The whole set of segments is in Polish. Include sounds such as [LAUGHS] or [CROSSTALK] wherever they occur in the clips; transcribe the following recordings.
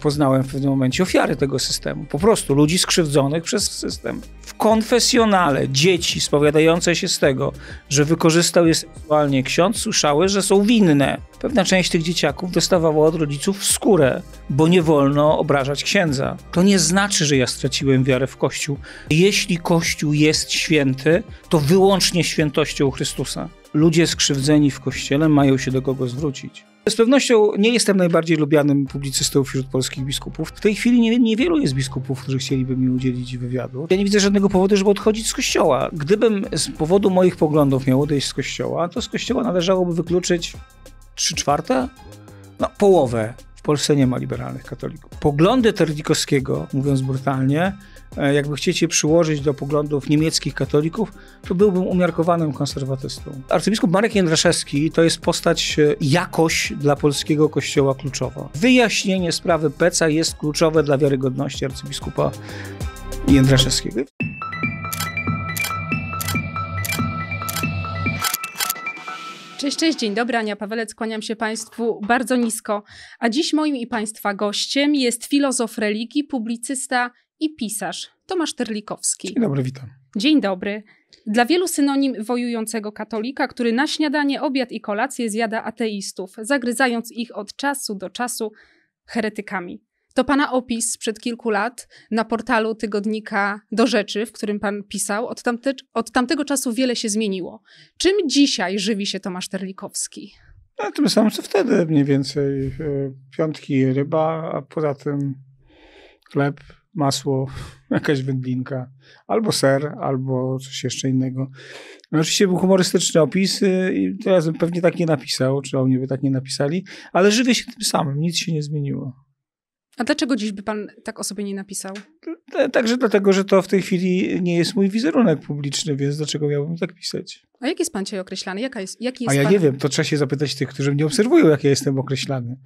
poznałem w pewnym momencie ofiary tego systemu. Po prostu ludzi skrzywdzonych przez system. W konfesjonale dzieci spowiadające się z tego, że wykorzystał je seksualnie ksiądz, słyszały, że są winne. Pewna część tych dzieciaków dostawała od rodziców skórę, bo nie wolno obrażać księdza. To nie znaczy, że ja straciłem wiarę w Kościół. Jeśli Kościół jest święty, to wyłącznie świętością Chrystusa. Ludzie skrzywdzeni w Kościele mają się do kogo zwrócić. Z pewnością nie jestem najbardziej lubianym publicystą wśród polskich biskupów. W tej chwili nie, niewielu jest biskupów, którzy chcieliby mi udzielić wywiadu. Ja nie widzę żadnego powodu, żeby odchodzić z kościoła. Gdybym z powodu moich poglądów miał odejść z kościoła, to z kościoła należałoby wykluczyć trzy czwarte, no połowę. W Polsce nie ma liberalnych katolików. Poglądy Terlikowskiego, mówiąc brutalnie, E, jakby chcieć je przyłożyć do poglądów niemieckich katolików, to byłbym umiarkowanym konserwatystą. Arcybiskup Marek Jędraszewski to jest postać e, jakoś dla polskiego kościoła kluczowa. Wyjaśnienie sprawy Peca jest kluczowe dla wiarygodności arcybiskupa Jędraszewskiego. Cześć, cześć, dzień dobry, Ania Pawelec, kłaniam się Państwu bardzo nisko. A dziś moim i Państwa gościem jest filozof religii, publicysta i pisarz Tomasz Terlikowski. Dzień dobry, witam. Dzień dobry. Dla wielu synonim wojującego katolika, który na śniadanie, obiad i kolację zjada ateistów, zagryzając ich od czasu do czasu heretykami. To pana opis sprzed kilku lat na portalu tygodnika Do Rzeczy, w którym pan pisał. Od, tamte, od tamtego czasu wiele się zmieniło. Czym dzisiaj żywi się Tomasz Terlikowski? No, tym samym co wtedy mniej więcej. E, piątki ryba, a poza tym chleb, masło, [LAUGHS] jakaś wędlinka, albo ser, albo coś jeszcze innego. No oczywiście był humorystyczny opis y, i teraz bym pewnie tak nie napisał, czy oni by tak nie napisali, ale żywię się tym samym, nic się nie zmieniło. A dlaczego dziś by pan tak o sobie nie napisał? Także dlatego, że to w tej chwili nie jest mój wizerunek publiczny, więc dlaczego miałbym tak pisać? A jak jest pan dzisiaj określany? Jaka jest, jaki jest A ja pan... nie wiem, to trzeba się zapytać tych, którzy mnie obserwują, jak ja jestem określany.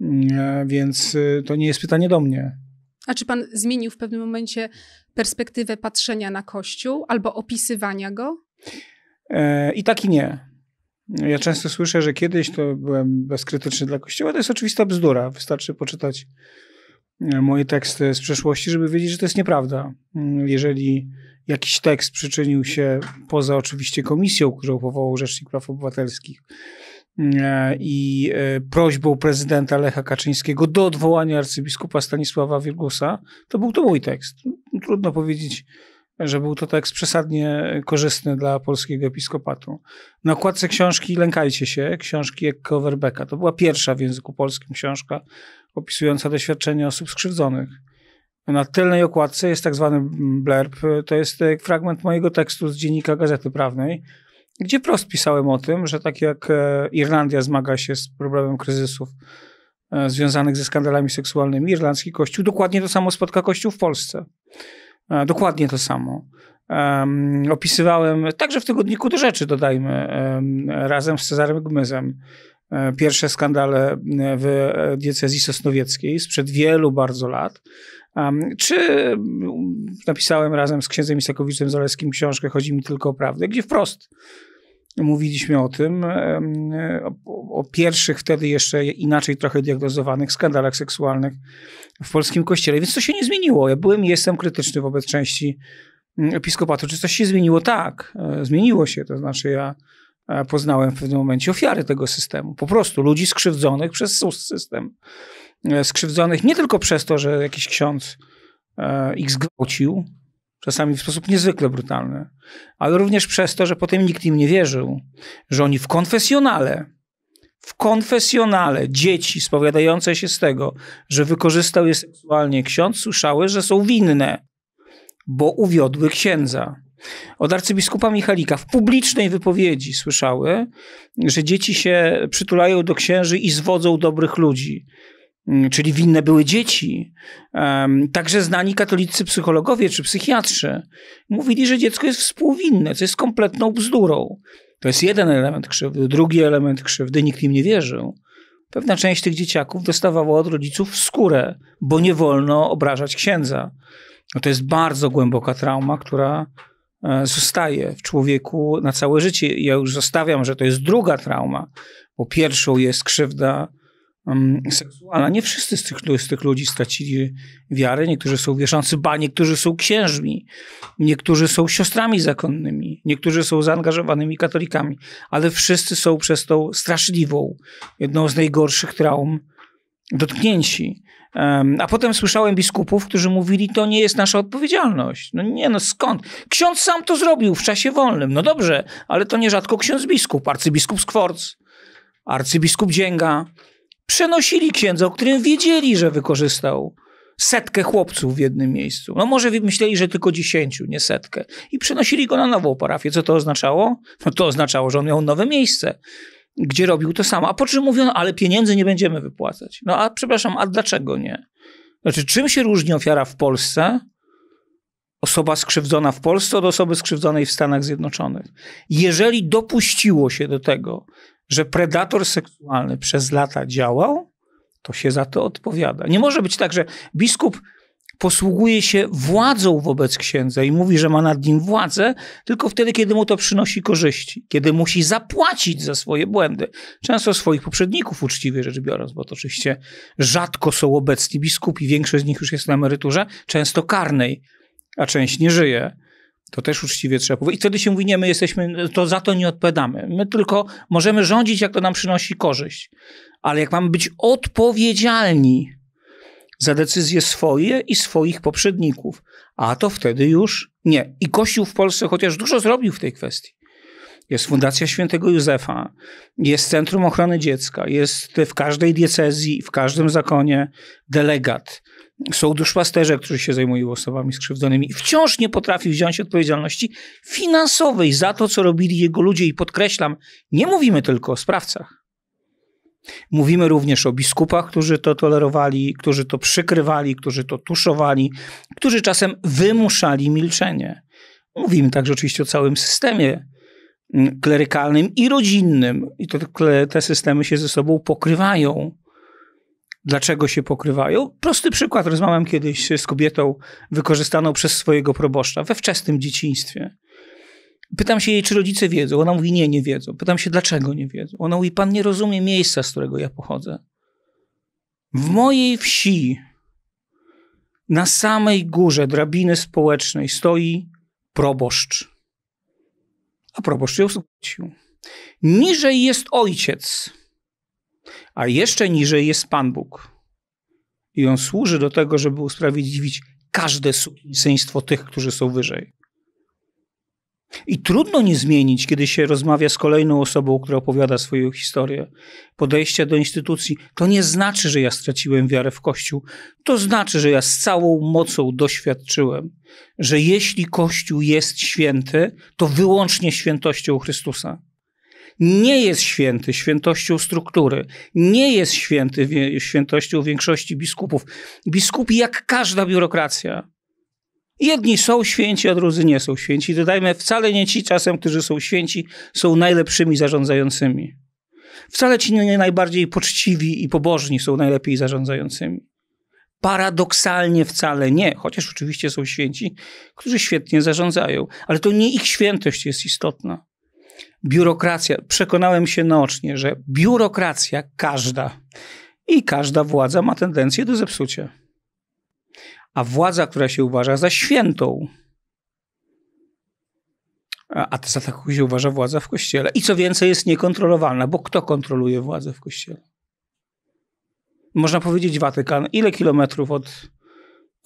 Mm, e, więc y, to nie jest pytanie do mnie. A czy pan zmienił w pewnym momencie perspektywę patrzenia na Kościół albo opisywania go? E, I tak i nie. Ja często słyszę, że kiedyś to byłem bezkrytyczny dla Kościoła. To jest oczywista bzdura. Wystarczy poczytać e, moje teksty z przeszłości, żeby wiedzieć, że to jest nieprawda. Mm, jeżeli jakiś tekst przyczynił się poza oczywiście komisją, którą powołał Rzecznik Praw Obywatelskich, E, i e, prośbą prezydenta Lecha Kaczyńskiego do odwołania arcybiskupa Stanisława Wilgusa, to był to mój tekst. Trudno powiedzieć, że był to tekst przesadnie korzystny dla polskiego episkopatu. Na okładce książki Lękajcie się, książki Ekko Werbeka. To była pierwsza w języku polskim książka opisująca doświadczenie osób skrzywdzonych. Na tylnej okładce jest tak zwany blerb. To jest e, fragment mojego tekstu z dziennika Gazety Prawnej, gdzie wprost pisałem o tym, że tak jak e, Irlandia zmaga się z problemem kryzysów e, związanych ze skandalami seksualnymi, irlandzki kościół dokładnie to samo spotka kościół w Polsce. E, dokładnie to samo. Um, opisywałem także w tygodniku te rzeczy, dodajmy, um, razem z Cezarem Gmyzem. Um, pierwsze skandale w diecezji sosnowieckiej sprzed wielu bardzo lat. czy napisałem razem z księdzem Isakowiczem Zaleskim książkę Chodzi mi tylko o prawdę, gdzie wprost mówiliśmy o tym, o, pierwszych wtedy jeszcze inaczej trochę diagnozowanych skandalach seksualnych w polskim kościele. Więc to się nie zmieniło. Ja byłem i jestem krytyczny wobec części mm, episkopatu. Czy coś się zmieniło? Tak, e, zmieniło się. To znaczy ja e, poznałem w pewnym momencie ofiary tego systemu. Po prostu ludzi skrzywdzonych przez system. E, skrzywdzonych nie tylko przez to, że jakiś ksiądz ich zgwałcił, czasami w sposób niezwykle brutalny, ale również przez to, że potem nikt im nie wierzył, że oni w konfesjonale, w konfesjonale dzieci spowiadające się z tego, że wykorzystał je seksualnie ksiądz, słyszały, że są winne, bo uwiodły księdza. Od arcybiskupa Michalika w publicznej wypowiedzi słyszały, że dzieci się przytulają do księży i zwodzą dobrych ludzi. Mm, czyli winne były dzieci. Także znani katolicy psychologowie czy psychiatrzy mówili, że dziecko jest współwinne, co jest kompletną bzdurą. To jest jeden element krzywdy. Drugi element krzywdy, nikt im nie wierzył. Pewna część tych dzieciaków dostawała od rodziców skórę, bo nie wolno obrażać księdza. No to jest bardzo głęboka trauma, która e, zostaje w człowieku na całe życie. Ja już zostawiam, że to jest druga trauma, bo pierwszą jest krzywda seksualna. Nie wszyscy z tych, z tych ludzi stracili wiarę. Niektórzy są wierzący, ba, niektórzy są księżmi, niektórzy są siostrami zakonnymi, niektórzy są zaangażowanymi katolikami, ale wszyscy są przez tą straszliwą, jedną z najgorszych traum dotknięci. A potem słyszałem biskupów, którzy mówili, to nie jest nasza odpowiedzialność. No nie, no skąd? Ksiądz sam to zrobił w czasie wolnym. No dobrze, ale to nierzadko ksiądz biskup, arcybiskup Skworc, arcybiskup Dzięga, przenosili księdza, o którym wiedzieli, że wykorzystał setkę chłopców w jednym miejscu. No może myśleli, że tylko dziesięciu, nie setkę. I przenosili go na nową parafię. Co to oznaczało? No to oznaczało, że on miał nowe miejsce, gdzie robił to samo. A po czym mówiono, ale pieniędzy nie będziemy wypłacać. No a przepraszam, a dlaczego nie? Znaczy, czym się różni ofiara w Polsce osoba skrzywdzona w Polsce od osoby skrzywdzonej w Stanach Zjednoczonych. Jeżeli dopuściło się do tego, że predator seksualny przez lata działał, to się za to odpowiada. Nie może być tak, że biskup posługuje się władzą wobec księdza i mówi, że ma nad nim władzę, tylko wtedy, kiedy mu to przynosi korzyści, kiedy musi zapłacić za swoje błędy. Często swoich poprzedników, uczciwie rzecz biorąc, bo to oczywiście rzadko są obecni biskupi, większość z nich już jest na emeryturze, często karnej a część nie żyje. To też uczciwie trzeba powiedzieć. I wtedy się mówi, nie, my jesteśmy, to za to nie odpowiadamy. My tylko możemy rządzić, jak to nam przynosi korzyść. Ale jak mamy być odpowiedzialni za decyzje swoje i swoich poprzedników, a to wtedy już nie. I Kościół w Polsce chociaż dużo zrobił w tej kwestii. Jest Fundacja Świętego Józefa, jest Centrum Ochrony Dziecka, jest w każdej diecezji, w każdym zakonie delegat są duszpasterze, którzy się zajmują osobami skrzywdzonymi i wciąż nie potrafi wziąć odpowiedzialności finansowej za to, co robili jego ludzie. I podkreślam, nie mówimy tylko o sprawcach. Mówimy również o biskupach, którzy to tolerowali, którzy to przykrywali, którzy to tuszowali, którzy czasem wymuszali milczenie. Mówimy także oczywiście o całym systemie mm, klerykalnym i rodzinnym. I to, te systemy się ze sobą pokrywają dlaczego się pokrywają. Prosty przykład rozmawiam kiedyś z kobietą wykorzystaną przez swojego proboszcza we wczesnym dzieciństwie. Pytam się jej, czy rodzice wiedzą. Ona mówi, nie, nie wiedzą. Pytam się, dlaczego nie wiedzą. Ona mówi, pan nie rozumie miejsca, z którego ja pochodzę. W mojej wsi, na samej górze drabiny społecznej, stoi proboszcz. A proboszcz ją zgłosił. Niżej jest ojciec. A jeszcze niżej jest Pan Bóg. I on służy do tego, żeby usprawiedliwić każde synistwo tych, którzy są wyżej. I trudno nie zmienić, kiedy się rozmawia z kolejną osobą, która opowiada swoją historię, podejścia do instytucji. To nie znaczy, że ja straciłem wiarę w Kościół. To znaczy, że ja z całą mocą doświadczyłem, że jeśli Kościół jest święty, to wyłącznie świętością Chrystusa. Nie jest święty świętością struktury, nie jest święty świętością większości biskupów. Biskupi, jak każda biurokracja, jedni są święci, a drudzy nie są święci. Dodajmy, wcale nie ci czasem, którzy są święci, są najlepszymi zarządzającymi. Wcale ci nie najbardziej poczciwi i pobożni są najlepiej zarządzającymi. Paradoksalnie wcale nie, chociaż oczywiście są święci, którzy świetnie zarządzają, ale to nie ich świętość jest istotna biurokracja, przekonałem się naocznie, że biurokracja każda i każda władza ma tendencję do zepsucia. A władza, która się uważa za świętą, a za taką się uważa władza w kościele. I co więcej, jest niekontrolowalna, bo kto kontroluje władzę w kościele? Można powiedzieć Watykan. Ile kilometrów od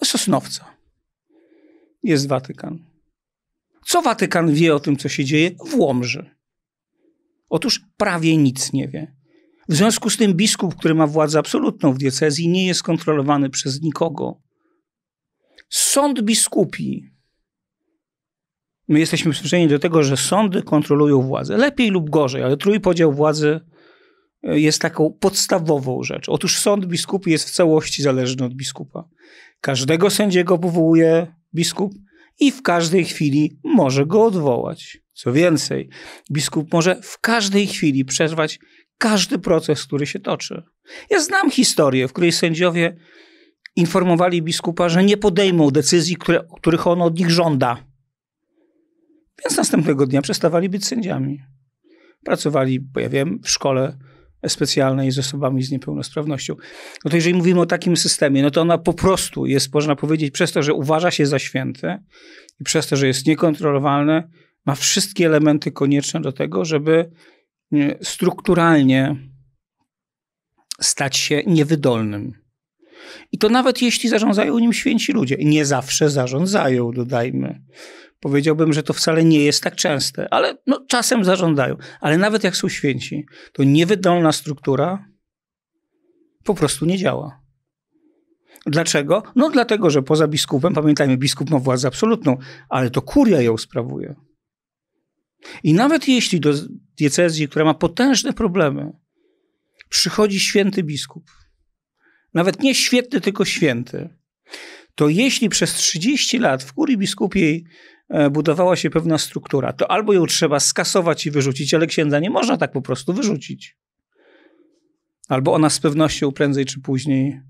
Sosnowca jest Watykan? Co Watykan wie o tym, co się dzieje w Łomży? Otóż prawie nic nie wie. W związku z tym biskup, który ma władzę absolutną w diecezji, nie jest kontrolowany przez nikogo. Sąd biskupi. My jesteśmy przyzwyczajeni do tego, że sądy kontrolują władzę. Lepiej lub gorzej, ale trójpodział władzy e, jest taką podstawową rzeczą. Otóż sąd biskupi jest w całości zależny od biskupa. Każdego sędziego powołuje biskup, i w każdej chwili może go odwołać. Co więcej, biskup może w każdej chwili przerwać każdy proces, który się toczy. Ja znam historię, w której sędziowie informowali biskupa, że nie podejmą decyzji, które, których on od nich żąda. Więc następnego dnia przestawali być sędziami. Pracowali, bo ja wiem, w szkole specjalnej z osobami z niepełnosprawnością. No to jeżeli mówimy o takim systemie, no to ona po prostu jest, można powiedzieć, przez to, że uważa się za święte i przez to, że jest niekontrolowalne, ma wszystkie elementy konieczne do tego, żeby strukturalnie stać się niewydolnym. I to nawet jeśli zarządzają nim święci ludzie. Nie zawsze zarządzają, dodajmy. Powiedziałbym, że to wcale nie jest tak częste, ale no, czasem zażądają. Ale nawet jak są święci, to niewydolna struktura po prostu nie działa. Dlaczego? No dlatego, że poza biskupem, pamiętajmy, biskup ma władzę absolutną, ale to kuria ją sprawuje. I nawet jeśli do diecezji, która ma potężne problemy, przychodzi święty biskup, nawet nie świetny, tylko święty, to jeśli przez 30 lat w kurii biskupiej E, budowała się pewna struktura. To albo ją trzeba skasować i wyrzucić, ale księdza nie można tak po prostu wyrzucić. Albo ona z pewnością prędzej czy później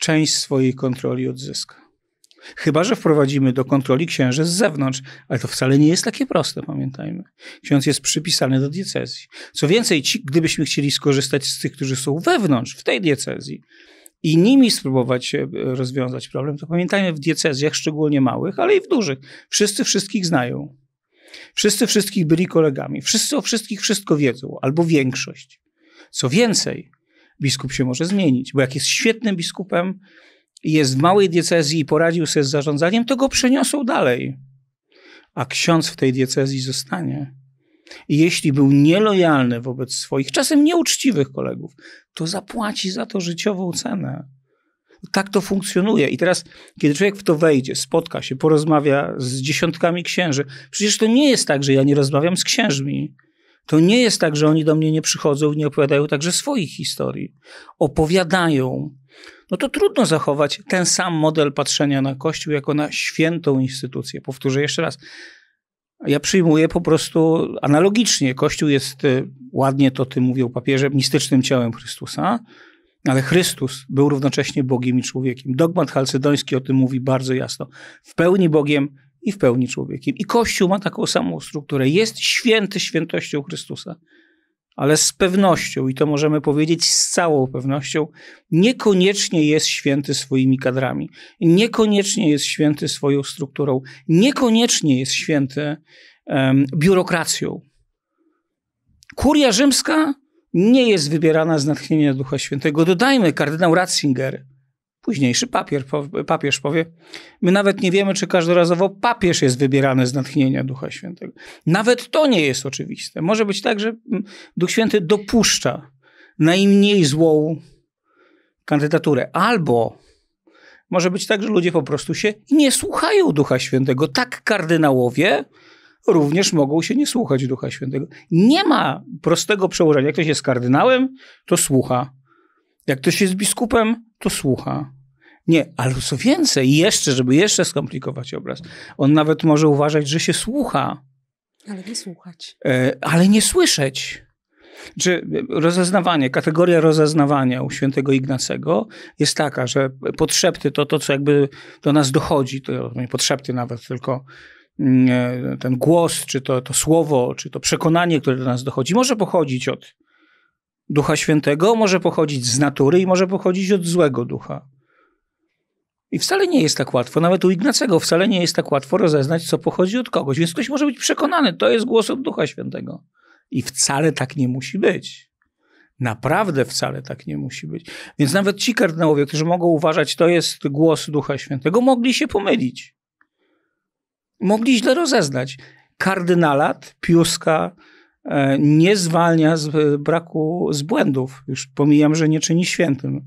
część swojej kontroli odzyska. Chyba, że wprowadzimy do kontroli księży z zewnątrz, ale to wcale nie jest takie proste, pamiętajmy. Ksiądz jest przypisany do diecezji. Co więcej, ci, gdybyśmy chcieli skorzystać z tych, którzy są wewnątrz, w tej diecezji, i nimi spróbować e, rozwiązać problem, to pamiętajmy w diecezjach, szczególnie małych, ale i w dużych, wszyscy wszystkich znają. Wszyscy wszystkich byli kolegami, wszyscy o wszystkich wszystko wiedzą, albo większość. Co więcej, biskup się może zmienić, bo jak jest świetnym biskupem i jest w małej diecezji i poradził sobie z zarządzaniem, to go przeniosą dalej. A ksiądz w tej diecezji zostanie jeśli był nielojalny wobec swoich, czasem nieuczciwych kolegów, to zapłaci za to życiową cenę. Tak to funkcjonuje. I teraz, kiedy człowiek w to wejdzie, spotka się, porozmawia z dziesiątkami księży, przecież to nie jest tak, że ja nie rozmawiam z księżmi. To nie jest tak, że oni do mnie nie przychodzą i nie opowiadają także swoich historii. Opowiadają. No to trudno zachować ten sam model patrzenia na Kościół jako na świętą instytucję. Powtórzę jeszcze raz. Ja przyjmuję po prostu analogicznie. Kościół jest, y, ładnie to ty mówił papieże, mistycznym ciałem Chrystusa, ale Chrystus był równocześnie Bogiem i człowiekiem. Dogmat chalcedoński o tym mówi bardzo jasno. W pełni Bogiem i w pełni człowiekiem. I Kościół ma taką samą strukturę. Jest święty świętością Chrystusa ale z pewnością, i to możemy powiedzieć z całą pewnością, niekoniecznie jest święty swoimi kadrami, niekoniecznie jest święty swoją strukturą, niekoniecznie jest święty um, biurokracją. Kuria rzymska nie jest wybierana z natchnienia Ducha Świętego. Dodajmy, kardynał Ratzinger Późniejszy papier, papież powie, my nawet nie wiemy, czy każdorazowo papież jest wybierany z natchnienia Ducha Świętego. Nawet to nie jest oczywiste. Może być tak, że Duch Święty dopuszcza najmniej złą kandydaturę. Albo może być tak, że ludzie po prostu się nie słuchają Ducha Świętego. Tak kardynałowie również mogą się nie słuchać Ducha Świętego. Nie ma prostego przełożenia. Jak ktoś jest kardynałem, to słucha. Jak ktoś jest biskupem, to słucha. Nie, ale co więcej, jeszcze, żeby jeszcze skomplikować obraz, on nawet może uważać, że się słucha. Ale nie słuchać. E, ale nie słyszeć. Czy e, rozeznawanie, kategoria rozeznawania u świętego Ignacego jest taka, że potrzepty to to, co jakby do nas dochodzi, to nie potrzepty nawet, tylko mm, e, ten głos, czy to, to słowo, czy to przekonanie, które do nas dochodzi, może pochodzić od Ducha Świętego, może pochodzić z natury i może pochodzić od złego ducha. I wcale nie jest tak łatwo, nawet u Ignacego wcale nie jest tak łatwo rozeznać, co pochodzi od kogoś. Więc ktoś może być przekonany, to jest głos od Ducha Świętego. I wcale tak nie musi być. Naprawdę wcale tak nie musi być. Więc nawet ci kardynałowie, którzy mogą uważać, to jest głos Ducha Świętego, mogli się pomylić. Mogli źle rozeznać. Kardynalat Piuska e, nie zwalnia z braku, z błędów. Już pomijam, że nie czyni świętym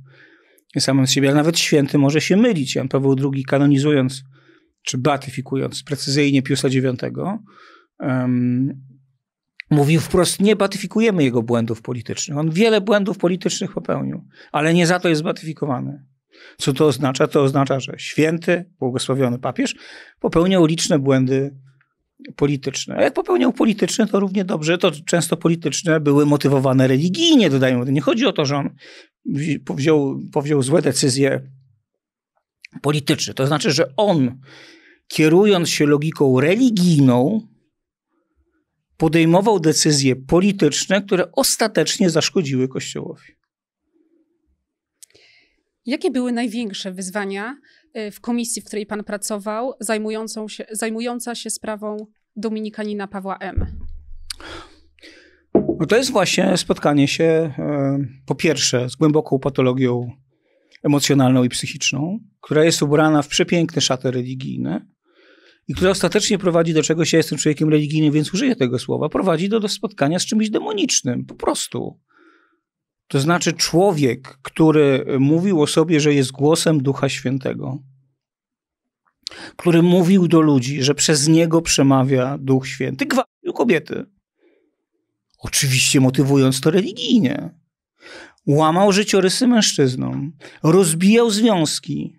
samym z siebie, ale nawet święty może się mylić. Jan Paweł II kanonizując czy batyfikując precyzyjnie Piusa IX, um, mówił wprost, nie batyfikujemy jego błędów politycznych. On wiele błędów politycznych popełnił, ale nie za to jest batyfikowany. Co to oznacza? To oznacza, że święty, błogosławiony papież popełniał liczne błędy polityczne. A jak popełniał polityczne, to równie dobrze, to często polityczne były motywowane religijnie, dodajmy. Nie chodzi o to, że on powziął, powziął złe decyzje polityczne. To znaczy, że on, kierując się logiką religijną, podejmował decyzje polityczne, które ostatecznie zaszkodziły Kościołowi. Jakie były największe wyzwania Y, w komisji, w której pan pracował, zajmującą się, zajmująca się sprawą dominikanina Pawła M. No to jest właśnie spotkanie się e, po pierwsze z głęboką patologią emocjonalną i psychiczną, która jest ubrana w przepiękne szaty religijne i która ostatecznie prowadzi do czegoś, ja jestem człowiekiem religijnym, więc użyję tego słowa, prowadzi do, do spotkania z czymś demonicznym, po prostu. To znaczy człowiek, który mówił o sobie, że jest głosem Ducha Świętego, który mówił do ludzi, że przez niego przemawia Duch Święty, gwałcił kobiety. Oczywiście motywując to religijnie. Łamał życiorysy mężczyznom, rozbijał związki,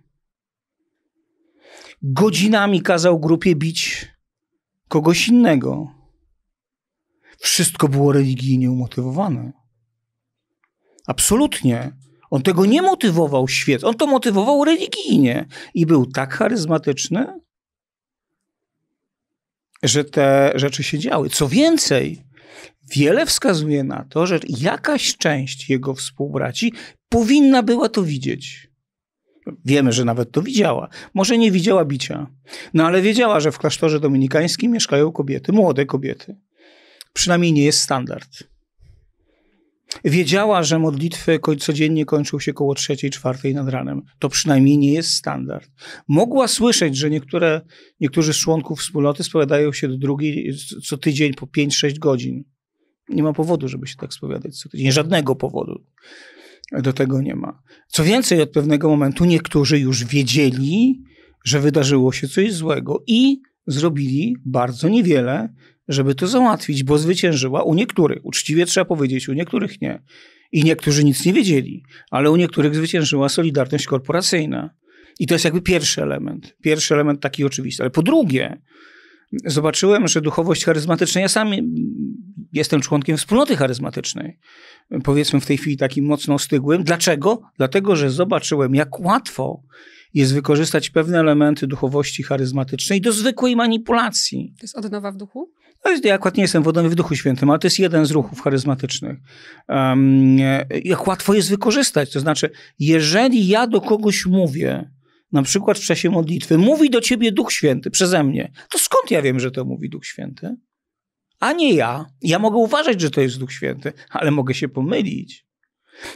godzinami kazał grupie bić kogoś innego. Wszystko było religijnie umotywowane. Absolutnie. On tego nie motywował świetnie, on to motywował religijnie. I był tak charyzmatyczny, że te rzeczy się działy. Co więcej, wiele wskazuje na to, że jakaś część jego współbraci powinna była to widzieć. Wiemy, że nawet to widziała. Może nie widziała bicia, no ale wiedziała, że w klasztorze dominikańskim mieszkają kobiety, młode kobiety. Przynajmniej nie jest standard. Wiedziała, że modlitwy codziennie kończą się koło trzeciej, czwartej nad ranem. To przynajmniej nie jest standard. Mogła słyszeć, że niektóre, niektórzy z członków wspólnoty spowiadają się do drugiej co tydzień po 5-6 godzin. Nie ma powodu, żeby się tak spowiadać co tydzień. Żadnego powodu do tego nie ma. Co więcej, od pewnego momentu niektórzy już wiedzieli, że wydarzyło się coś złego i zrobili bardzo niewiele, żeby to załatwić, bo zwyciężyła u niektórych. Uczciwie trzeba powiedzieć, u niektórych nie. I niektórzy nic nie wiedzieli, ale u niektórych zwyciężyła solidarność korporacyjna. I to jest jakby pierwszy element. Pierwszy element taki oczywisty. Ale po drugie, zobaczyłem, że duchowość charyzmatyczna, ja sam jestem członkiem wspólnoty charyzmatycznej, powiedzmy w tej chwili takim mocno ostygłym. Dlaczego? Dlatego, że zobaczyłem, jak łatwo jest wykorzystać pewne elementy duchowości charyzmatycznej do zwykłej manipulacji. To jest odnowa w duchu? No, ja akurat nie jestem wodony w Duchu Świętym, ale to jest jeden z ruchów charyzmatycznych. Um, jak łatwo jest wykorzystać. To znaczy, jeżeli ja do kogoś mówię, na przykład w czasie modlitwy, mówi do ciebie Duch Święty przeze mnie, to skąd ja wiem, że to mówi Duch Święty? A nie ja. Ja mogę uważać, że to jest Duch Święty, ale mogę się pomylić.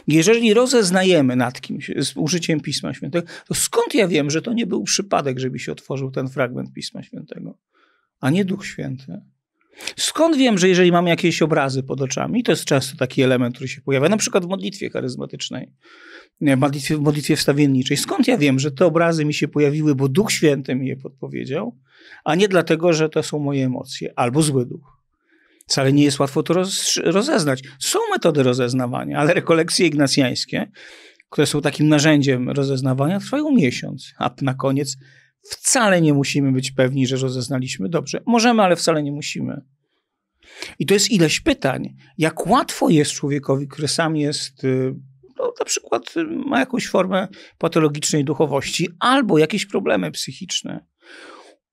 Jeżeli rozeznajemy nad kimś z użyciem Pisma Świętego, to skąd ja wiem, że to nie był przypadek, żeby się otworzył ten fragment Pisma Świętego, a nie Duch Święty? Skąd wiem, że jeżeli mam jakieś obrazy pod oczami, to jest często taki element, który się pojawia, na przykład w modlitwie charyzmatycznej, w modlitwie, w modlitwie wstawienniczej. Skąd ja wiem, że te obrazy mi się pojawiły, bo Duch Święty mi je podpowiedział, a nie dlatego, że to są moje emocje albo zły duch. Wcale nie jest łatwo to roz, rozeznać. Są metody rozeznawania, ale rekolekcje ignacjańskie, które są takim narzędziem rozeznawania, trwają miesiąc, a na koniec wcale nie musimy być pewni, że rozeznaliśmy dobrze. Możemy, ale wcale nie musimy. I to jest ileś pytań. Jak łatwo jest człowiekowi, który sam jest, y, no, na przykład y, ma jakąś formę patologicznej duchowości albo jakieś problemy psychiczne,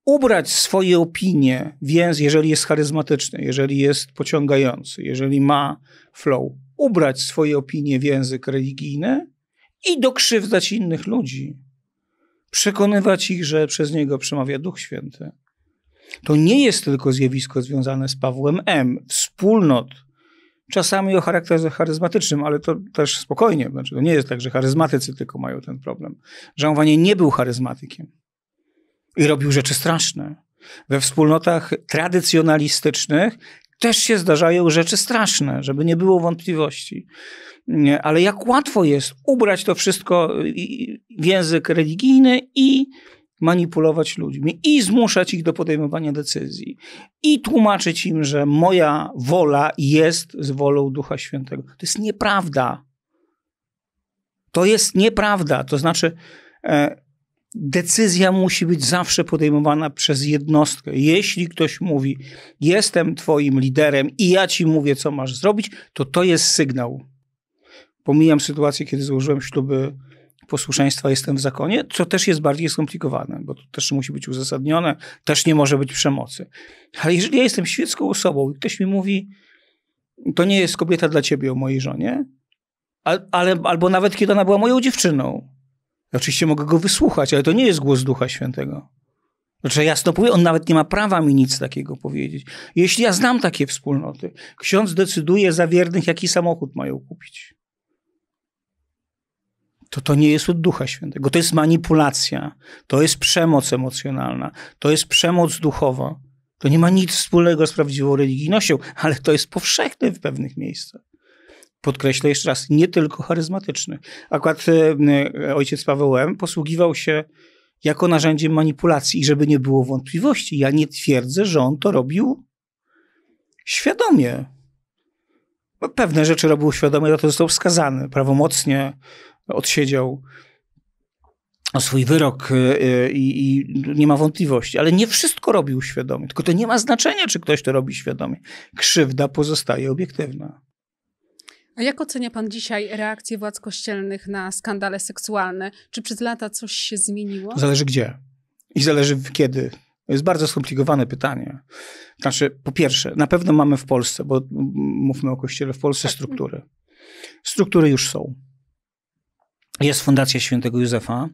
ubrać swoje opinie, więc jeżeli jest charyzmatyczny, jeżeli jest pociągający, jeżeli ma flow, ubrać swoje opinie w język religijny i dokrzywdzać innych ludzi przekonywać ich, że przez niego przemawia Duch Święty. To nie jest tylko zjawisko związane z Pawłem M., wspólnot, czasami o charakterze charyzmatycznym, ale to też spokojnie. Znaczy, to nie jest tak, że charyzmatycy tylko mają ten problem. Żałwanie nie był charyzmatykiem i robił rzeczy straszne. We wspólnotach tradycjonalistycznych też się zdarzają rzeczy straszne, żeby nie było wątpliwości ale jak łatwo jest ubrać to wszystko w y, język religijny i manipulować ludźmi i zmuszać ich do podejmowania decyzji i tłumaczyć im, że moja wola jest z wolą Ducha Świętego. To jest nieprawda. To jest nieprawda. To znaczy, e, decyzja musi być zawsze podejmowana przez jednostkę. Jeśli ktoś mówi, jestem twoim liderem i ja ci mówię, co masz zrobić, to to jest sygnał pomijam sytuację, kiedy złożyłem śluby posłuszeństwa, jestem w zakonie, co też jest bardziej skomplikowane, bo to też musi być uzasadnione, też nie może być przemocy. Ale jeżeli ja jestem świecką osobą i ktoś mi mówi, to nie jest kobieta dla ciebie o mojej żonie, ale, albo nawet kiedy ona była moją dziewczyną. Ja oczywiście mogę go wysłuchać, ale to nie jest głos Ducha Świętego. Znaczy jasno powiem, on nawet nie ma prawa mi nic takiego powiedzieć. Jeśli ja znam takie wspólnoty, ksiądz decyduje za wiernych, jaki samochód mają kupić to to nie jest od Ducha Świętego. To jest manipulacja, to jest przemoc emocjonalna, to jest przemoc duchowa. To nie ma nic wspólnego z prawdziwą religijnością, ale to jest powszechne w pewnych miejscach. Podkreślę jeszcze raz, nie tylko charyzmatyczny. Akurat e, e, ojciec Paweł M. posługiwał się jako narzędziem manipulacji. I żeby nie było wątpliwości, ja nie twierdzę, że on to robił świadomie. Pewne rzeczy robił świadomie, za to został wskazany prawomocnie odsiedział swój wyrok y, y, i, i, nie ma wątpliwości, ale nie wszystko robił świadomie, tylko to nie ma znaczenia, czy ktoś to robi świadomie. Krzywda pozostaje obiektywna. A jak ocenia pan dzisiaj reakcję władz kościelnych na skandale seksualne? Czy przez lata coś się zmieniło? Zależy gdzie i zależy w kiedy. To jest bardzo skomplikowane pytanie. Znaczy, po pierwsze, na pewno mamy w Polsce, bo mówmy o kościele, w Polsce tak. struktury. Struktury już są jest Fundacja Świętego Józefa.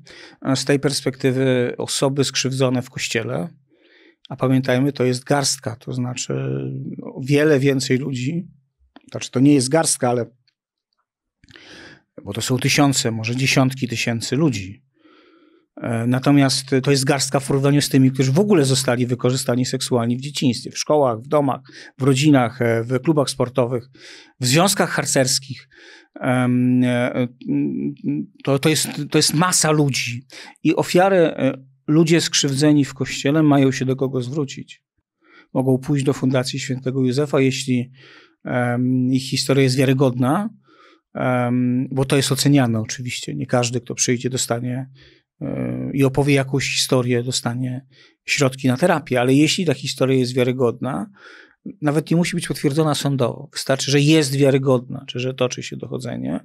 Z tej perspektywy osoby skrzywdzone w kościele, a pamiętajmy, to jest garstka, to znaczy wiele więcej ludzi. Znaczy, to nie jest garstka, ale bo to są tysiące, może dziesiątki tysięcy ludzi. E, natomiast e, to jest garstka w porównaniu z tymi, którzy w ogóle zostali wykorzystani seksualnie w dzieciństwie, w szkołach, w domach, w rodzinach, e, w klubach sportowych, w związkach harcerskich. To, to, jest, to jest masa ludzi. I ofiary, ludzie skrzywdzeni w kościele, mają się do kogo zwrócić. Mogą pójść do Fundacji Świętego Józefa, jeśli ich historia jest wiarygodna, bo to jest oceniane oczywiście. Nie każdy, kto przyjdzie, dostanie i opowie jakąś historię, dostanie środki na terapię, ale jeśli ta historia jest wiarygodna, nawet nie musi być potwierdzona sądowo. Wystarczy, że jest wiarygodna, czy że toczy się dochodzenie,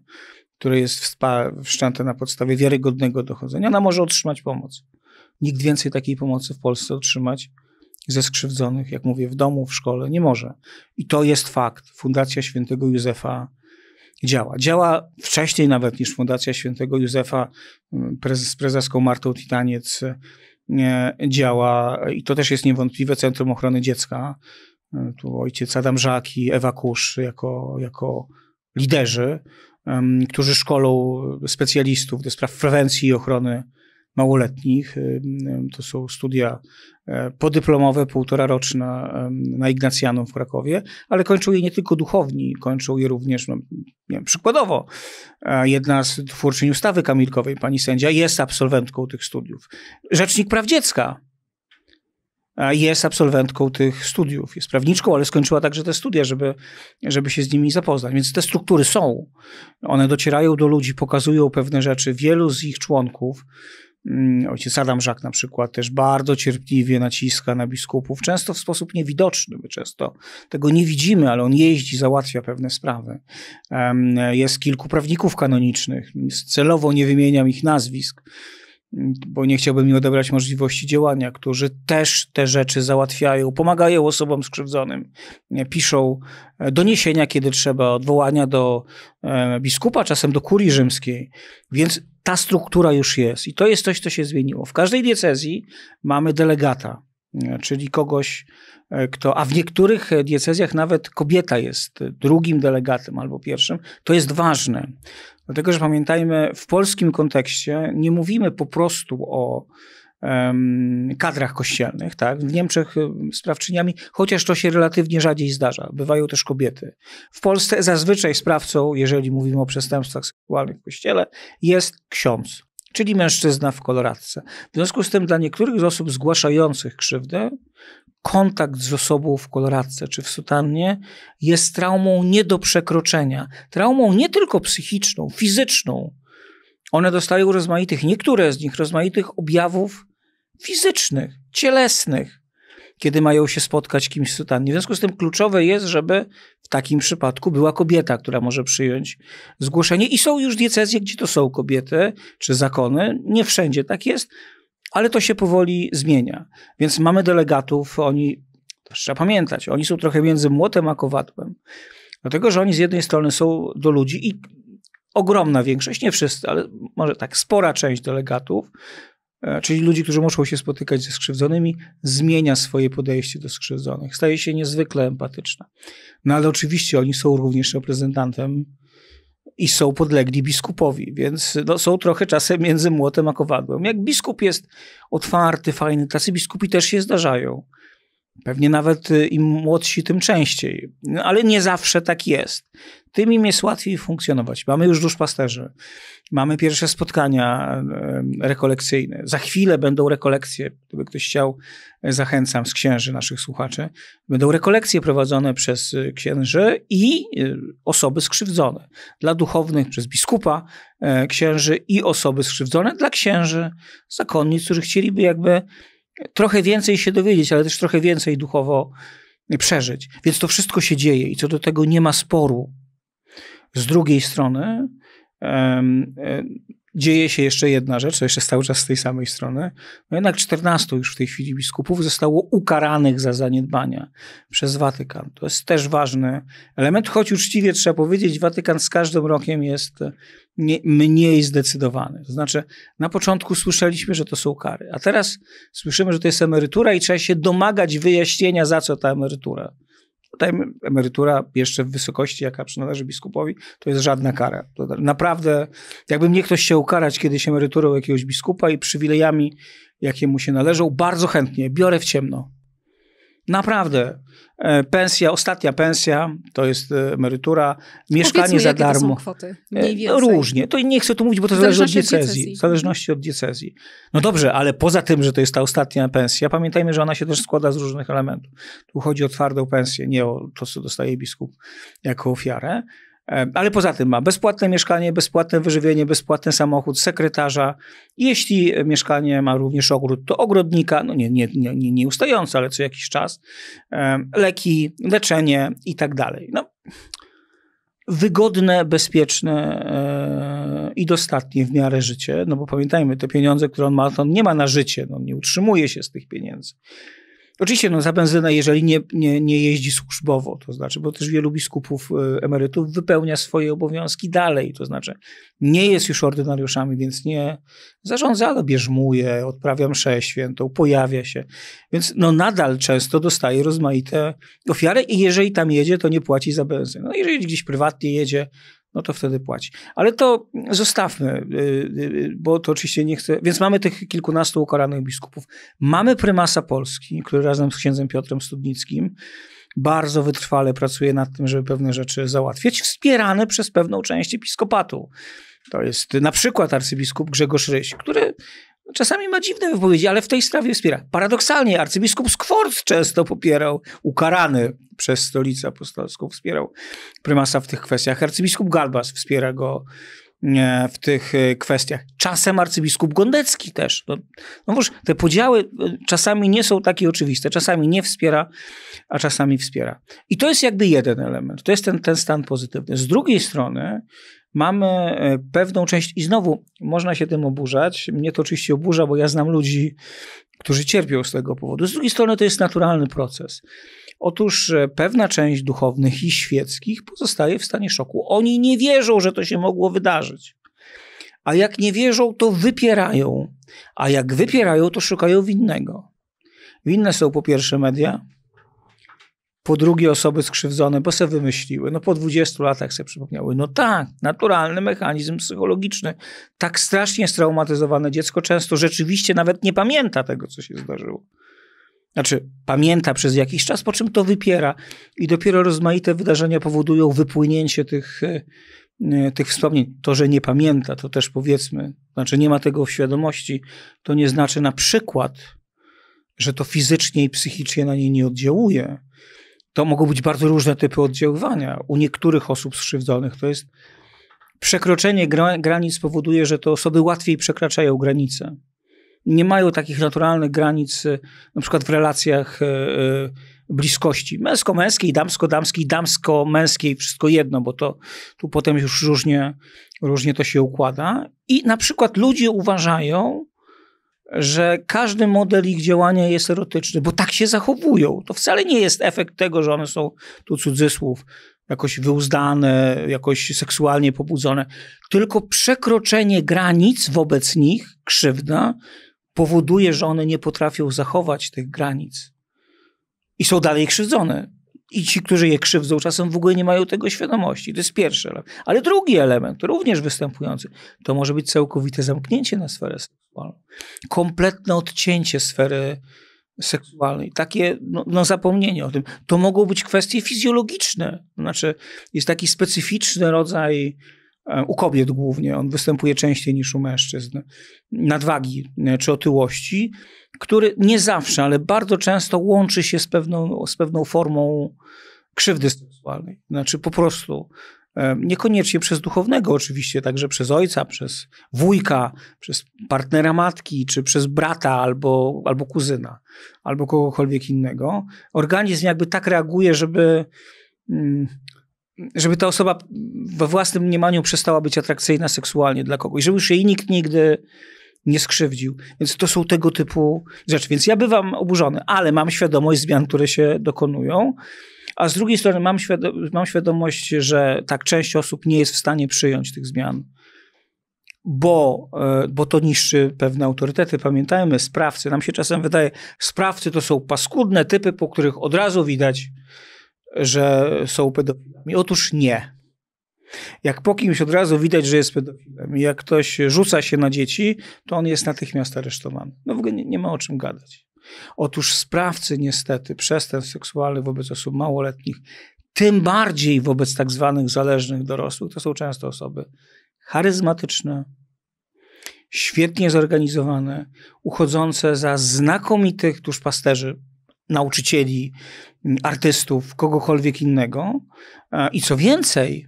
które jest wszczęte na podstawie wiarygodnego dochodzenia, ona może otrzymać pomoc. Nikt więcej takiej pomocy w Polsce otrzymać ze skrzywdzonych, jak mówię, w domu, w szkole, nie może. I to jest fakt. Fundacja Świętego Józefa działa. Działa wcześniej nawet niż Fundacja Świętego Józefa prezes, z prezeską Martą Titaniec e, działa i to też jest niewątpliwe Centrum Ochrony Dziecka. E, tu ojciec Adam Żak i Ewa Kusz jako, jako liderzy, którzy szkolą specjalistów do spraw prewencji i ochrony małoletnich. Y, y, to są studia e, podyplomowe, półtora roczne na Ignacjanum w Krakowie, ale kończą je nie tylko duchowni, kończą je również, no, wiem, przykładowo, e, jedna z twórczyń ustawy kamilkowej, pani sędzia, jest absolwentką tych studiów. Rzecznik praw dziecka e, jest absolwentką tych studiów, jest prawniczką, ale skończyła także te studia, żeby, żeby się z nimi zapoznać. Więc te struktury są, one docierają do ludzi, pokazują pewne rzeczy. Wielu z ich członków Mm, ojciec Adam Żak na przykład też bardzo cierpliwie naciska na biskupów, często w sposób niewidoczny, my często tego nie widzimy, ale on jeździ, załatwia pewne sprawy. Jest kilku prawników kanonicznych, celowo nie wymieniam ich nazwisk, mm, bo nie chciałbym im odebrać możliwości działania, którzy też te rzeczy załatwiają, pomagają osobom skrzywdzonym, piszą e, doniesienia, kiedy trzeba, odwołania do e, biskupa, czasem do kurii rzymskiej. Więc ta struktura już jest i to jest coś, co się zmieniło. W każdej diecezji mamy delegata, e, czyli kogoś, e, kto, a w niektórych e, diecezjach nawet kobieta jest drugim delegatem albo pierwszym. To jest ważne, dlatego że pamiętajmy, w polskim kontekście nie mówimy po prostu o kadrach kościelnych, tak? w Niemczech y, sprawczyniami, chociaż to się relatywnie rzadziej zdarza. Bywają też kobiety. W Polsce zazwyczaj sprawcą, jeżeli mówimy o przestępstwach seksualnych w kościele, jest ksiądz, czyli mężczyzna w koloradce. W związku z tym dla niektórych z osób zgłaszających krzywdę kontakt z osobą w koloradce czy w sutannie jest traumą nie do przekroczenia. Traumą nie tylko psychiczną, fizyczną. One dostają rozmaitych, niektóre z nich rozmaitych objawów fizycznych, cielesnych, kiedy mają się spotkać kimś sutannie. W związku z tym kluczowe jest, żeby w takim przypadku była kobieta, która może przyjąć zgłoszenie. I są już diecezje, gdzie to są kobiety czy zakony. Nie wszędzie tak jest, ale to się powoli zmienia. Więc mamy delegatów, oni, trzeba pamiętać, oni są trochę między młotem a kowadłem. Dlatego, że oni z jednej strony są do ludzi i ogromna większość, nie wszyscy, ale może tak spora część delegatów, E, czyli ludzi, którzy muszą się spotykać ze skrzywdzonymi, zmienia swoje podejście do skrzywdzonych. Staje się niezwykle empatyczna. No ale oczywiście oni są również reprezentantem i są podlegli biskupowi, więc no, są trochę czasem między młotem a kowadłem. Jak biskup jest otwarty, fajny, tacy biskupi też się zdarzają. Pewnie nawet y, im młodsi, tym częściej. No, ale nie zawsze tak jest. Tym im jest łatwiej funkcjonować. Mamy już duszpasterzy. Mamy pierwsze spotkania rekolekcyjne. Za chwilę będą rekolekcje. Gdyby ktoś chciał, e, zachęcam z księży naszych słuchaczy. Będą rekolekcje prowadzone przez y, księży i y, osoby skrzywdzone. Dla duchownych przez biskupa, e, księży i osoby skrzywdzone. Dla księży, zakonnic, którzy chcieliby jakby trochę więcej się dowiedzieć, ale też trochę więcej duchowo przeżyć. Więc to wszystko się dzieje i co do tego nie ma sporu. Z drugiej strony, e, dzieje się jeszcze jedna rzecz, to jeszcze cały czas z tej samej strony. No jednak 14 już w tej chwili biskupów zostało ukaranych za zaniedbania przez Watykan. To jest też ważny element, choć uczciwie trzeba powiedzieć, Watykan z każdym rokiem jest nie, mniej zdecydowany. To znaczy, na początku słyszeliśmy, że to są kary, a teraz słyszymy, że to jest emerytura i trzeba się domagać wyjaśnienia, za co ta emerytura Tutaj emerytura jeszcze w wysokości, jaka przynależy biskupowi, to jest żadna kara. naprawdę, jakby mnie ktoś chciał ukarać kiedyś emeryturą jakiegoś biskupa i przywilejami, jakie mu się należą, bardzo chętnie biorę w ciemno. Naprawdę. E, pensja, ostatnia pensja, to jest e, emerytura, mieszkanie Powiedzmy, za darmo. To są kwoty? E, Mniej więcej. Różnie. To nie chcę tu mówić, bo to zależy od diecezji. W zależności od diecezji. No dobrze, ale poza tym, że to jest ta ostatnia pensja, pamiętajmy, że ona się też składa z różnych elementów. Tu chodzi o twardą pensję, nie o to, co dostaje biskup jako ofiarę. E, ale poza tym ma bezpłatne mieszkanie, bezpłatne wyżywienie, bezpłatny samochód, sekretarza. Jeśli mieszkanie ma również ogród, to ogrodnika, no nie, nie, nie, nie ustający, ale co jakiś czas, e, leki, leczenie i tak dalej. No, wygodne, bezpieczne e, i dostatnie w miarę życie, no bo pamiętajmy, te pieniądze, które on ma, to on nie ma na życie, no, nie utrzymuje się z tych pieniędzy. Oczywiście no, za benzynę, jeżeli nie, nie, nie jeździ służbowo, to znaczy, bo też wielu biskupów e, emerytów wypełnia swoje obowiązki dalej, to znaczy nie jest już ordynariuszami, więc nie zarządza, ale bierzmuje, odprawia mszę świętą, pojawia się. Więc no, nadal często dostaje rozmaite ofiary i jeżeli tam jedzie, to nie płaci za benzynę. No, jeżeli gdzieś prywatnie jedzie, no to wtedy płaci. Ale to zostawmy, y, y, y, bo to oczywiście nie chcę. Więc mamy tych kilkunastu ukaranych biskupów. Mamy prymasa Polski, który razem z księdzem Piotrem Studnickim bardzo wytrwale pracuje nad tym, żeby pewne rzeczy załatwiać, wspierany przez pewną część episkopatu. To jest na przykład arcybiskup Grzegorz Ryś, który czasami ma dziwne wypowiedzi, ale w tej sprawie wspiera. Paradoksalnie arcybiskup Skworc często popierał, ukarany przez stolicę apostolską, wspierał prymasa w tych kwestiach. Arcybiskup Galbas wspiera go e, w tych e, kwestiach. Czasem arcybiskup Gondecki też. No, no te podziały e, czasami nie są takie oczywiste. Czasami nie wspiera, a czasami wspiera. I to jest jakby jeden element. To jest ten, ten stan pozytywny. Z drugiej strony mamy e, pewną część, i znowu można się tym oburzać. Mnie to oczywiście oburza, bo ja znam ludzi, którzy cierpią z tego powodu. Z drugiej strony to jest naturalny proces. Otóż e, pewna część duchownych i świeckich pozostaje w stanie szoku. Oni nie wierzą, że to się mogło wydarzyć. A jak nie wierzą, to wypierają. A jak wypierają, to szukają winnego. Winne są po pierwsze media, po drugie osoby skrzywdzone, bo se wymyśliły, no po 20 latach se przypomniały, no tak, naturalny mechanizm psychologiczny, tak strasznie straumatyzowane dziecko często rzeczywiście nawet nie pamięta tego, co się zdarzyło. Znaczy, pamięta przez jakiś czas, po czym to wypiera i dopiero rozmaite wydarzenia powodują wypłynięcie tych, e, e, tych wspomnień. To, że nie pamięta, to też powiedzmy, znaczy nie ma tego w świadomości, to nie znaczy na przykład, że to fizycznie i psychicznie na niej nie oddziałuje to mogą być bardzo różne typy oddziaływania. U niektórych osób skrzywdzonych to jest przekroczenie gra, granic powoduje, że te osoby łatwiej przekraczają granice. Nie mają takich naturalnych granic, y, na przykład w relacjach y, y, bliskości męsko-męskiej, damsko-damskiej, damsko-męskiej, wszystko jedno, bo to tu potem już różnie, różnie to się układa. I na przykład ludzie uważają, że każdy model ich działania jest erotyczny, bo tak się zachowują. To wcale nie jest efekt tego, że one są, tu cudzysłów, jakoś wyuzdane, jakoś seksualnie pobudzone, tylko przekroczenie granic wobec nich, krzywda, powoduje, że one nie potrafią zachować tych granic i są dalej krzywdzone. I ci, którzy je krzywdzą, czasem w ogóle nie mają tego świadomości. To jest pierwszy element. Ale drugi element, również występujący, to może być całkowite zamknięcie na sferę seksualną. Kompletne odcięcie sfery seksualnej, takie no, no, zapomnienie o tym. To mogą być kwestie fizjologiczne. Znaczy, jest taki specyficzny rodzaj E, u kobiet głównie, on występuje częściej niż u mężczyzn, nadwagi e, czy otyłości, który nie zawsze, ale bardzo często łączy się z pewną, z pewną formą krzywdy seksualnej. Znaczy po prostu e, niekoniecznie przez duchownego oczywiście, także przez ojca, przez wujka, przez partnera matki, czy przez brata albo, albo kuzyna, albo kogokolwiek innego. Organizm jakby tak reaguje, żeby mm, żeby ta osoba we własnym mniemaniu przestała być atrakcyjna seksualnie dla kogoś, żeby już jej nikt nigdy nie skrzywdził. Więc to są tego typu rzeczy. Więc ja bywam oburzony, ale mam świadomość zmian, które się dokonują. A z drugiej strony mam, świado mam świadomość, że tak część osób nie jest w stanie przyjąć tych zmian, bo, e, bo to niszczy pewne autorytety. Pamiętajmy, sprawcy, nam się czasem wydaje, sprawcy to są paskudne typy, po których od razu widać, że są pedofilami. Otóż nie. Jak po kimś od razu widać, że jest pedofilem, jak ktoś rzuca się na dzieci, to on jest natychmiast aresztowany. No w ogóle nie, nie ma o czym gadać. Otóż sprawcy niestety przestępstw seksualnych wobec osób małoletnich, tym bardziej wobec tak zwanych zależnych dorosłych, to są często osoby charyzmatyczne, świetnie zorganizowane, uchodzące za znakomitych duszpasterzy nauczycieli, mm, artystów, kogokolwiek innego. E, I co więcej,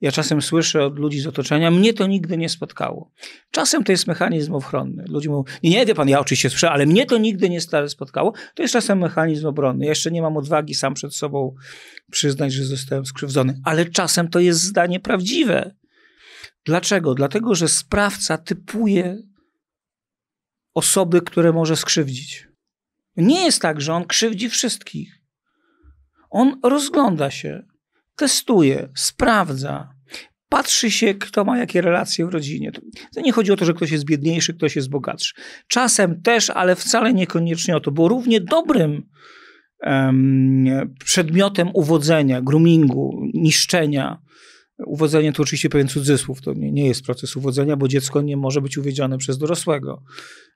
ja czasem słyszę od ludzi z otoczenia, mnie to nigdy nie spotkało. Czasem to jest mechanizm ochronny. Ludzie mówią, nie, wie pan, ja oczywiście słyszę, ale mnie to nigdy nie spotkało. To jest czasem mechanizm obronny. Ja jeszcze nie mam odwagi sam przed sobą przyznać, że zostałem skrzywdzony, ale czasem to jest zdanie prawdziwe. Dlaczego? Dlatego, że sprawca typuje osoby, które może skrzywdzić. Nie jest tak, że on krzywdzi wszystkich. On rozgląda się, testuje, sprawdza, patrzy się, kto ma jakie relacje w rodzinie. To nie chodzi o to, że ktoś jest biedniejszy, ktoś jest bogatszy. Czasem też, ale wcale niekoniecznie o to, bo równie dobrym um, przedmiotem uwodzenia, groomingu, niszczenia, Uwodzenie to oczywiście pewien cudzysłów, to nie, nie jest proces uwodzenia, bo dziecko nie może być uwiedzione przez dorosłego,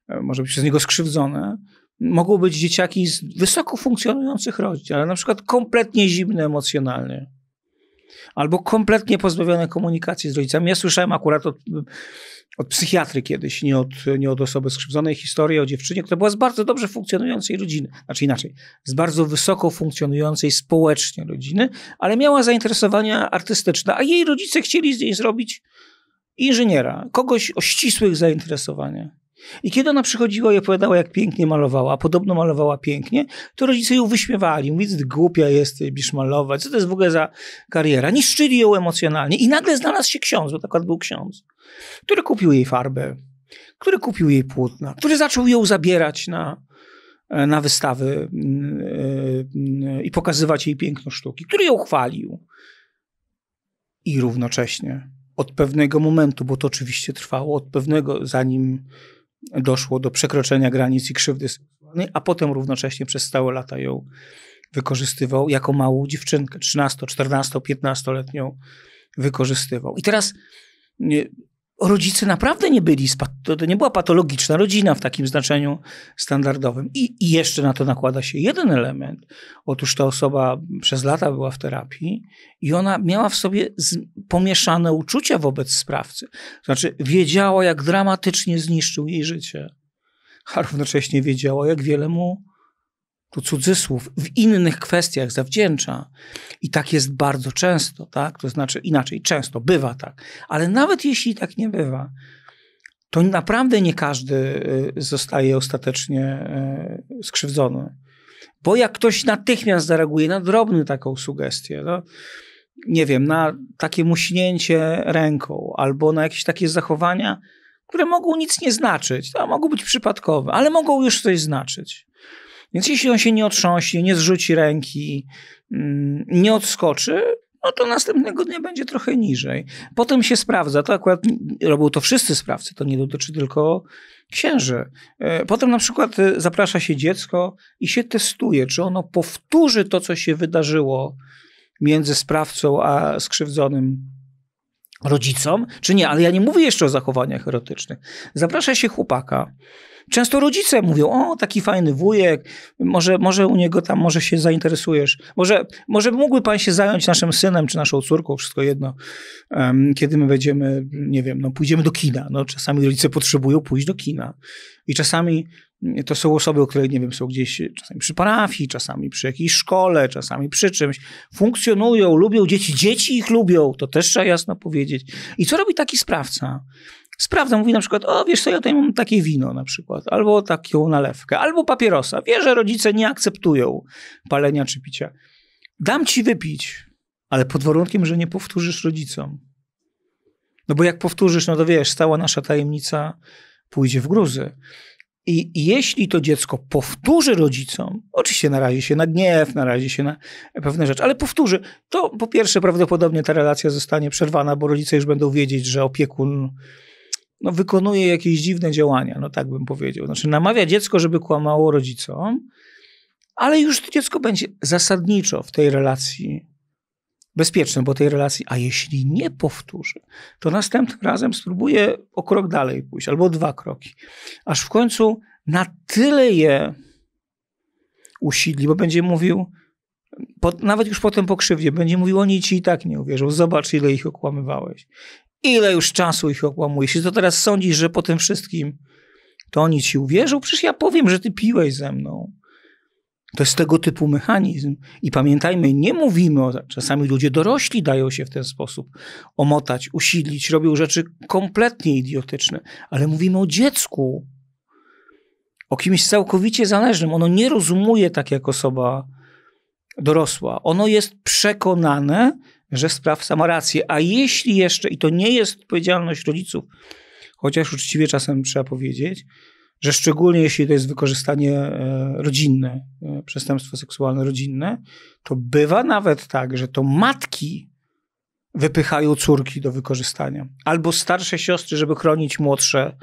e, może być przez niego skrzywdzone, mogą być dzieciaki z wysoko funkcjonujących rodzin, ale na przykład kompletnie zimne emocjonalnie. Albo kompletnie pozbawione komunikacji z rodzicami. Ja słyszałem akurat od, od psychiatry kiedyś, nie od, nie od osoby skrzywdzonej, historię o dziewczynie, która była z bardzo dobrze funkcjonującej rodziny. Znaczy inaczej, z bardzo wysoko funkcjonującej społecznie rodziny, ale miała zainteresowania artystyczne, a jej rodzice chcieli z niej zrobić inżyniera, kogoś o ścisłych zainteresowaniach. I kiedy ona przychodziła i opowiadała, jak pięknie malowała, a podobno malowała pięknie, to rodzice ją wyśmiewali. Mówili, ty głupia jesteś, bisz malować, co to jest w ogóle za kariera. Niszczyli ją emocjonalnie. I nagle znalazł się ksiądz, bo tak był ksiądz, który kupił jej farbę, który kupił jej płótna, który zaczął ją zabierać na, e, na wystawy e, e, i pokazywać jej piękno sztuki, który ją chwalił. I równocześnie od pewnego momentu, bo to oczywiście trwało, od pewnego, zanim doszło do przekroczenia granic i krzywdy seksualnej, a potem równocześnie przez całe lata ją wykorzystywał jako małą dziewczynkę, 13, 14, 15-letnią wykorzystywał. I teraz rodzice naprawdę nie byli, to nie była patologiczna rodzina w takim znaczeniu standardowym. I, I, jeszcze na to nakłada się jeden element. Otóż ta osoba przez lata była w terapii i ona miała w sobie pomieszane uczucia wobec sprawcy. Znaczy, wiedziała, jak dramatycznie zniszczył jej życie, a równocześnie wiedziała, jak wiele mu tu cudzysłów, w innych kwestiach zawdzięcza. I tak jest bardzo często, tak? To znaczy inaczej, często, bywa tak. Ale nawet jeśli tak nie bywa, to naprawdę nie każdy y, zostaje ostatecznie y, skrzywdzony. Bo jak ktoś natychmiast zareaguje na drobny taką sugestię, no, nie wiem, na takie muśnięcie ręką albo na jakieś takie zachowania, które mogą nic nie znaczyć, mogą być przypadkowe, ale mogą już coś znaczyć. Więc jeśli on się nie otrząśnie, nie zrzuci ręki, mm, nie odskoczy, no to następnego dnia będzie trochę niżej. Potem się sprawdza, to akurat robią to wszyscy sprawcy, to nie dotyczy tylko księży. E, potem na przykład e, zaprasza się dziecko i się testuje, czy ono powtórzy to, co się wydarzyło między sprawcą a skrzywdzonym rodzicom, czy nie. Ale ja nie mówię jeszcze o zachowaniach erotycznych. Zaprasza się chłopaka Często rodzice mówią, o, taki fajny wujek, może, może u niego tam, może się zainteresujesz. Może, może mógłby pan się zająć naszym synem czy naszą córką, wszystko jedno, um, kiedy my będziemy, nie wiem, no pójdziemy do kina. No, czasami rodzice potrzebują pójść do kina. I czasami mm, to są osoby, które, nie wiem, są gdzieś czasami przy parafii, czasami przy jakiejś szkole, czasami przy czymś. Funkcjonują, lubią dzieci, dzieci ich lubią, to też trzeba jasno powiedzieć. I co robi taki sprawca? Sprawdzę, mówi na przykład, o wiesz co, ja tutaj mam takie wino na przykład, albo taką nalewkę, albo papierosa. Wie, że rodzice nie akceptują palenia czy picia. Dam ci wypić, ale pod warunkiem, że nie powtórzysz rodzicom. No bo jak powtórzysz, no to wiesz, stała nasza tajemnica pójdzie w gruzy. I jeśli to dziecko powtórzy rodzicom, oczywiście narazi się na gniew, narazi się na pewne rzeczy, ale powtórzy, to po pierwsze prawdopodobnie ta relacja zostanie przerwana, bo rodzice już będą wiedzieć, że opiekun no, wykonuje jakieś dziwne działania, no tak bym powiedział. Znaczy namawia dziecko, żeby kłamało rodzicom, ale już to dziecko będzie zasadniczo w tej relacji bezpieczne, bo tej relacji, a jeśli nie powtórzy, to następnym razem spróbuje o krok dalej pójść, albo dwa kroki, aż w końcu na tyle je usidli, bo będzie mówił, po, nawet już potem po krzywdzie, będzie mówił, oni ci i tak nie uwierzą, zobacz ile ich okłamywałeś. Ile już czasu ich okłamujesz? I to teraz sądzisz, że po tym wszystkim to oni ci uwierzą? Przecież ja powiem, że ty piłeś ze mną. To jest tego typu mechanizm. I pamiętajmy, nie mówimy o. Czasami ludzie dorośli dają się w ten sposób omotać, usidlić, robią rzeczy kompletnie idiotyczne, ale mówimy o dziecku, o kimś całkowicie zależnym. Ono nie rozumuje tak jak osoba dorosła. Ono jest przekonane, że spraw sama rację. A jeśli jeszcze, i to nie jest odpowiedzialność rodziców, chociaż uczciwie czasem trzeba powiedzieć, że szczególnie jeśli to jest wykorzystanie e, rodzinne, e, przestępstwo seksualne rodzinne, to bywa nawet tak, że to matki wypychają córki do wykorzystania, albo starsze siostry, żeby chronić młodsze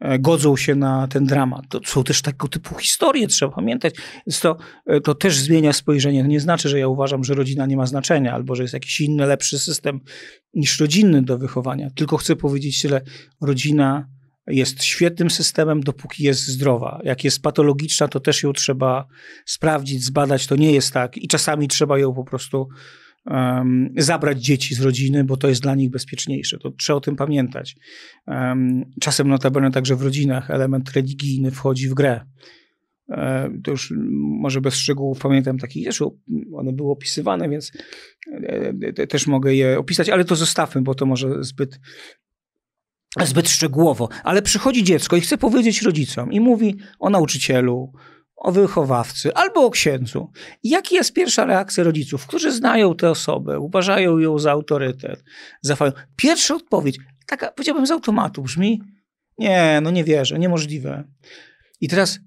E, godzą się na ten dramat. To są też tego typu historie, trzeba pamiętać. Więc to, e, to też zmienia spojrzenie. To nie znaczy, że ja uważam, że rodzina nie ma znaczenia albo że jest jakiś inny, lepszy system niż rodzinny do wychowania. Tylko chcę powiedzieć tyle, rodzina jest świetnym systemem, dopóki jest zdrowa. Jak jest patologiczna, to też ją trzeba sprawdzić, zbadać. To nie jest tak i czasami trzeba ją po prostu um, zabrać dzieci z rodziny, bo to jest dla nich bezpieczniejsze. To trzeba o tym pamiętać. Um, czasem notabene także w rodzinach element religijny wchodzi w grę. E, to już może bez szczegółów pamiętam takich rzeczy, one były opisywane, więc e, e, też mogę je opisać, ale to zostawmy, bo to może zbyt zbyt szczegółowo, ale przychodzi dziecko i chce powiedzieć rodzicom i mówi o nauczycielu, o wychowawcy albo o księdzu. Jaki jest pierwsza reakcja rodziców, którzy znają tę osobę, uważają ją za autorytet, zafają? Pierwsza odpowiedź, taka powiedziałbym z automatu, brzmi: Nie, no nie wierzę, niemożliwe. I teraz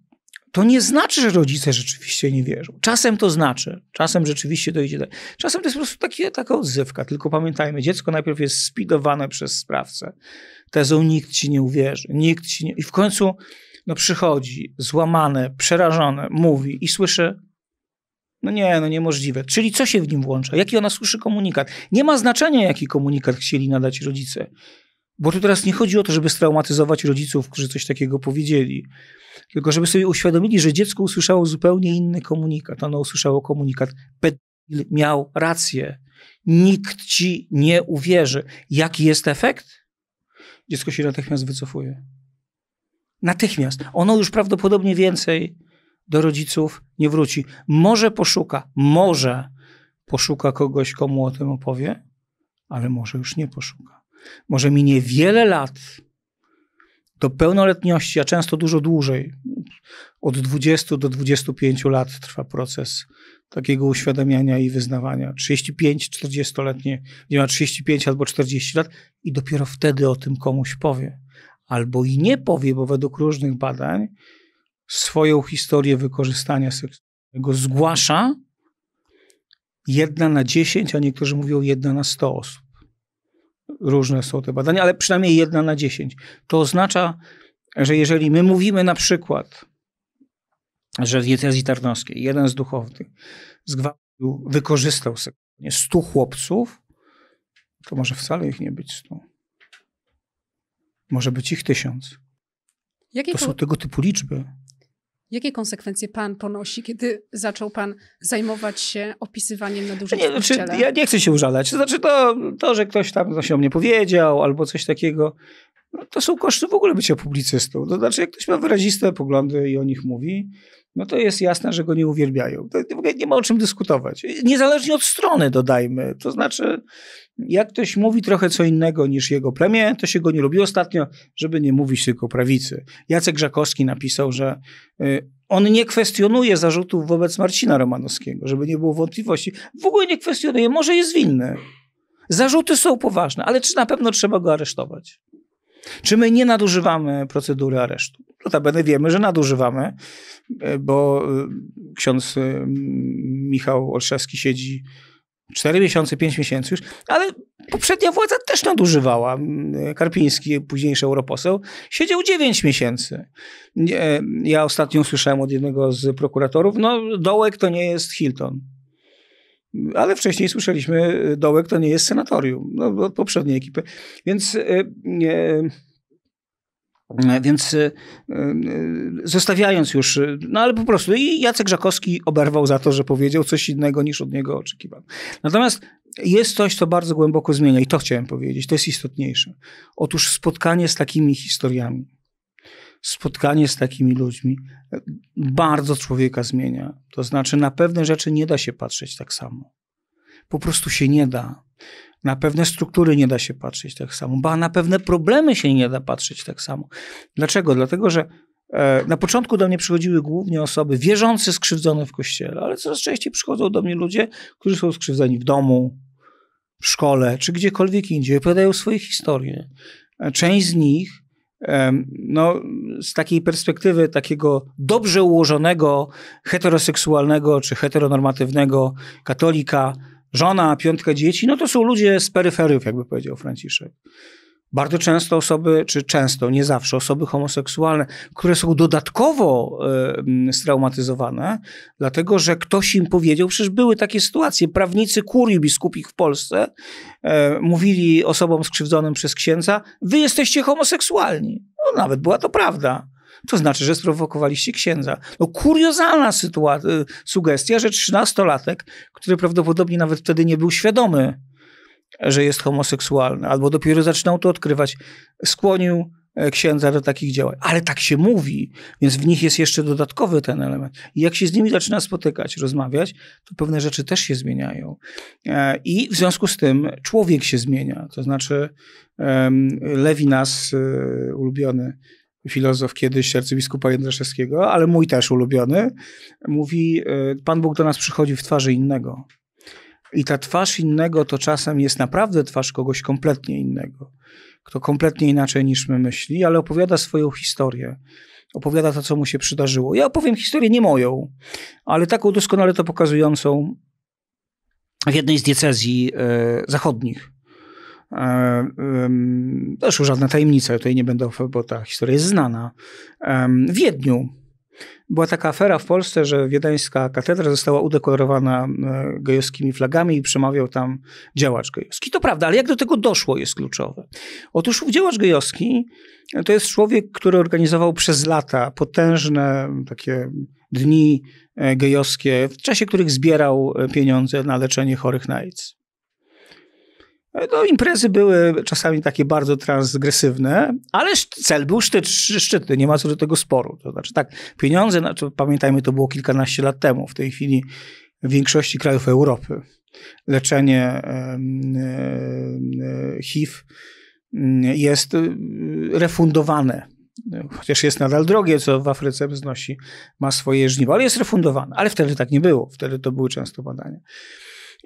to nie znaczy, że rodzice rzeczywiście nie wierzą. Czasem to znaczy, czasem rzeczywiście dojdzie idzie, Czasem to jest po prostu taka odzywka, tylko pamiętajmy, dziecko najpierw jest spidowane przez sprawcę. Tezą nikt ci nie uwierzy, nikt ci nie. I w końcu no przychodzi złamane, przerażone, mówi i słyszy no nie, no niemożliwe. Czyli co się w nim włącza? Jaki ona słyszy komunikat? Nie ma znaczenia, jaki komunikat chcieli nadać rodzice. Bo tu teraz nie chodzi o to, żeby straumatyzować rodziców, którzy coś takiego powiedzieli, tylko żeby sobie uświadomili, że dziecko usłyszało zupełnie inny komunikat. Ono usłyszało komunikat, pedofil miał rację, nikt ci nie uwierzy. Jaki jest efekt? Dziecko się natychmiast wycofuje. Natychmiast. Ono już prawdopodobnie więcej do rodziców nie wróci. Może poszuka, może poszuka kogoś, komu o tym opowie, ale może już nie poszuka. Może minie wiele lat do pełnoletności, a często dużo dłużej, od 20 do 25 lat trwa proces takiego uświadamiania i wyznawania. 35-40-letnie, gdzie ma 35 albo 40 lat i dopiero wtedy o tym komuś powie albo i nie powie, bo według różnych badań swoją historię wykorzystania seksualnego zgłasza jedna na dziesięć, a niektórzy mówią jedna na sto osób. Różne są te badania, ale przynajmniej jedna na dziesięć. To oznacza, że jeżeli my mówimy na przykład, że w diecezji tarnowskiej jeden z duchownych zgwałcił, wykorzystał seksualnie stu chłopców, to może wcale ich nie być stu. Może być ich tysiąc. Jakie to są tego typu liczby. Jakie konsekwencje pan ponosi, kiedy zaczął pan zajmować się opisywaniem nadużyć nie, znaczy, Ja nie chcę się użalać. To znaczy to, to, że ktoś tam coś o mnie powiedział albo coś takiego, no to są koszty w ogóle bycia publicystą. To znaczy, jak ktoś ma wyraziste poglądy i o nich mówi, no to jest jasne, że go nie uwielbiają. To w ogóle nie ma o czym dyskutować. Niezależnie od strony, dodajmy. To znaczy, jak ktoś mówi trochę co innego niż jego plemię, to się go nie lubi. Ostatnio, żeby nie mówić tylko prawicy. Jacek Grzakowski napisał, że y, on nie kwestionuje zarzutów wobec Marcina Romanowskiego, żeby nie było wątpliwości. W ogóle nie kwestionuje, może jest winny. Zarzuty są poważne, ale czy na pewno trzeba go aresztować? Czy my nie nadużywamy procedury aresztu? Notabene wiemy, że nadużywamy, e, bo e, ksiądz e, Michał Olszewski siedzi 4 miesiące, 5 miesięcy już, ale poprzednia władza też nadużywała. Karpiński, późniejszy europoseł, siedział 9 miesięcy. Ja ostatnio słyszałem od jednego z prokuratorów, no dołek to nie jest Hilton ale wcześniej słyszeliśmy, y, dołek to nie jest senatorium no, od poprzedniej ekipy. Więc. E, więc zostawiając już, no ale po prostu i Jacek Żakowski oberwał za to, że powiedział coś innego niż od niego oczekiwano. Natomiast jest coś, co bardzo głęboko zmienia i to chciałem powiedzieć, to jest istotniejsze. Otóż spotkanie z takimi historiami spotkanie z takimi ludźmi bardzo człowieka zmienia. To znaczy, na pewne rzeczy nie da się patrzeć tak samo. Po prostu się nie da. Na pewne struktury nie da się patrzeć tak samo, ba na pewne problemy się nie da patrzeć tak samo. Dlaczego? Dlatego, że e, na początku do mnie przychodziły głównie osoby wierzące, skrzywdzone w kościele, ale coraz częściej przychodzą do mnie ludzie, którzy są skrzywdzeni w domu, w szkole czy gdziekolwiek indziej, opowiadają swoje historie. E, część z nich no, z takiej perspektywy takiego dobrze ułożonego, heteroseksualnego czy heteronormatywnego katolika, żona, piątka dzieci, no to są ludzie z peryferiów, jakby powiedział Franciszek. Bardzo często osoby, czy często, nie zawsze, osoby homoseksualne, które są dodatkowo y, straumatyzowane, dlatego że ktoś im powiedział, przecież były takie sytuacje. Prawnicy kurii biskupich w Polsce y, mówili osobom skrzywdzonym przez księdza, wy jesteście homoseksualni. No, nawet była to prawda to znaczy, że sprowokowaliście księdza. No kuriozalna sytuacja, y, sugestia, że trzynastolatek, który prawdopodobnie nawet wtedy nie był świadomy że jest homoseksualny, albo dopiero zaczynał to odkrywać, skłonił e, księdza do takich działań. Ale tak się mówi, więc w nich jest jeszcze dodatkowy ten element. I jak się z nimi zaczyna spotykać, rozmawiać, to pewne rzeczy też się zmieniają. E, I w związku z tym człowiek się zmienia. To znaczy, Lewinas, e, ulubiony filozof kiedyś arcybiskupa Jędrzejewskiego, ale mój też ulubiony, mówi: Pan Bóg do nas przychodzi w twarzy innego. I ta twarz innego to czasem jest naprawdę twarz kogoś kompletnie innego, kto kompletnie inaczej niż my myśli, ale opowiada swoją historię. Opowiada to, co mu się przydarzyło. Ja opowiem historię nie moją, ale taką doskonale to pokazującą w jednej z diecezji y, zachodnich. Zresztą żadna tajemnica, tutaj nie będę, bo ta historia jest znana. E, w Wiedniu była taka afera w Polsce, że wiedeńska katedra została udekorowana e, gejowskimi flagami i przemawiał tam działacz gejowski. To prawda, ale jak do tego doszło jest kluczowe. Otóż działacz gejowski e, to jest człowiek, który organizował przez lata potężne takie dni e, gejowskie, w czasie których zbierał pieniądze na leczenie chorych na AIDS. E, to imprezy były czasami takie bardzo transgresywne, ale cel był szczyt, szczytny, nie ma co do tego sporu. To znaczy tak, pieniądze, no pamiętajmy, to było kilkanaście lat temu, w tej chwili w większości krajów Europy leczenie e, HIV mm, jest y, refundowane. Chociaż jest nadal drogie, co w Afryce wznosi, ma swoje żniwo, ale jest refundowane. Ale wtedy tak nie było, wtedy to były często badania.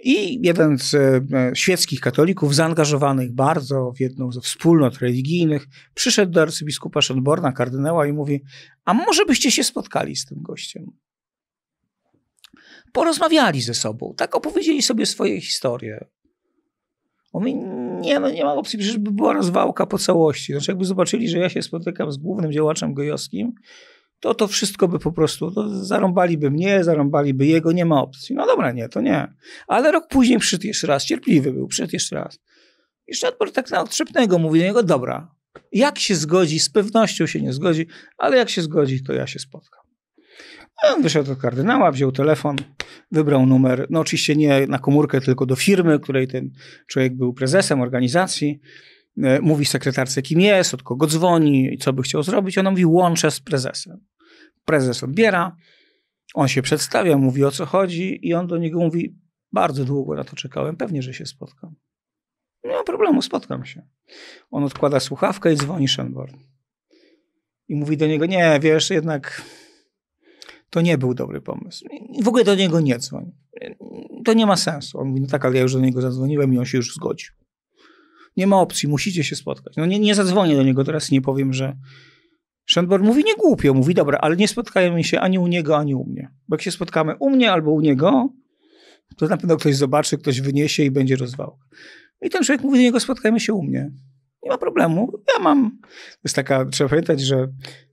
I jeden z e, świeckich katolików, zaangażowanych bardzo w jedną ze wspólnot religijnych, przyszedł do arcybiskupa Szönborna, kardynała, i mówi: A może byście się spotkali z tym gościem? Porozmawiali ze sobą, tak opowiedzieli sobie swoje historie. On mówi, nie, no nie ma opcji, przecież by była rozwałka po całości. Znaczy jakby zobaczyli, że ja się spotykam z głównym działaczem gojowskim to to wszystko by po prostu, to no, zarąbaliby mnie, zarąbaliby jego, nie ma opcji. No dobra, nie, to nie. Ale rok później przyszedł jeszcze raz, cierpliwy był, przyszedł jeszcze raz. I Szatbor tak na odtrzepnego mówi do niego, dobra, jak się zgodzi, z pewnością się nie zgodzi, ale jak się zgodzi, to ja się spotkam. No, on wyszedł do kardynała, wziął telefon, wybrał numer, no oczywiście nie na komórkę, tylko do firmy, której ten człowiek był prezesem organizacji. E, mówi sekretarce, kim jest, od kogo dzwoni i co by chciał zrobić. Ona mówi, łączę z prezesem. Prezes odbiera, on się przedstawia, mówi o co chodzi i on do niego mówi, bardzo długo na to czekałem, pewnie, że się spotkam. Nie ma problemu, spotkam się. On odkłada słuchawkę i dzwoni Shenborn. I mówi do niego, nie, wiesz, jednak to nie był dobry pomysł. W ogóle do niego nie dzwoni. To nie ma sensu. On mówi, no tak, ale ja już do niego zadzwoniłem i on się już zgodził nie ma opcji, musicie się spotkać. No nie, nie zadzwonię do niego teraz, nie powiem, że... Schoenborn mówi nie głupio, mówi dobra, ale nie spotkajmy się ani u niego, ani u mnie. Bo jak się spotkamy u mnie albo u niego, to na pewno ktoś zobaczy, ktoś wyniesie i będzie rozwał. I ten człowiek mówi do niego, spotkajmy się u mnie. Nie ma problemu, ja mam. To jest taka, trzeba pamiętać, że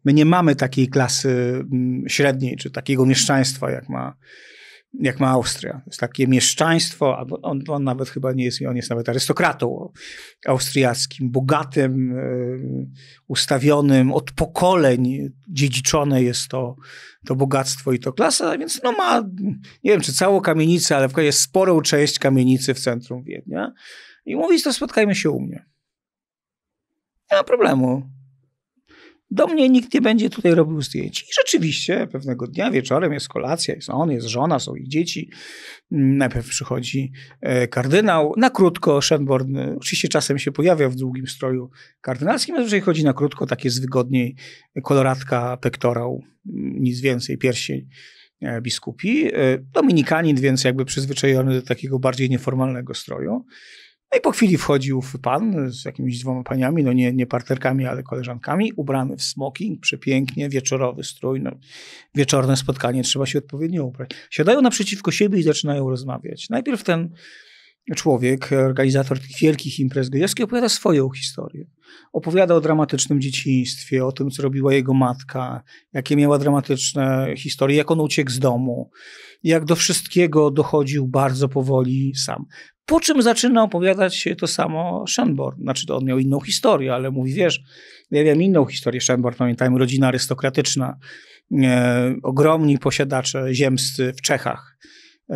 my nie mamy takiej klasy mm, średniej, czy takiego mieszczaństwa, jak ma jak ma Austria. To jest takie mieszczaństwo, albo on, on, nawet chyba nie jest, on jest nawet arystokratą austriackim, bogatym, e, ustawionym od pokoleń dziedziczone jest to, to bogactwo i to klasa, więc no ma, nie wiem czy całą kamienicę, ale w jest sporą część kamienicy w centrum Wiednia i mówi, to spotkajmy się u mnie. Nie ma problemu do mnie nikt nie będzie tutaj robił zdjęć. I rzeczywiście pewnego dnia wieczorem jest kolacja, jest on, jest żona, są ich dzieci. Najpierw przychodzi e, kardynał, na krótko Shenborn, e, oczywiście czasem się pojawia w długim stroju kardynalskim, ale jeżeli chodzi na krótko, tak jest wygodniej, koloratka, pektorał, mm, nic więcej, pierścień e, biskupi. Dominikanin więc jakby przyzwyczajony do takiego bardziej nieformalnego stroju. No i po chwili wchodził pan z jakimiś dwoma paniami, no nie, nie ale koleżankami, ubrany w smoking, przepięknie, wieczorowy strój. No, wieczorne spotkanie, trzeba się odpowiednio ubrać. Siadają naprzeciwko siebie i zaczynają rozmawiać. Najpierw ten człowiek, organizator tych wielkich imprez gejowskich, opowiada swoją historię. Opowiada o dramatycznym dzieciństwie, o tym, co robiła jego matka, jakie miała dramatyczne historie, jak on uciekł z domu, jak do wszystkiego dochodził bardzo powoli sam. Po czym zaczyna opowiadać to samo Shanborn. Znaczy, to on miał inną historię, ale mówi, wiesz, ja wiem inną historię. Shanborn, pamiętajmy, rodzina arystokratyczna, e, ogromni posiadacze ziemscy w Czechach. E,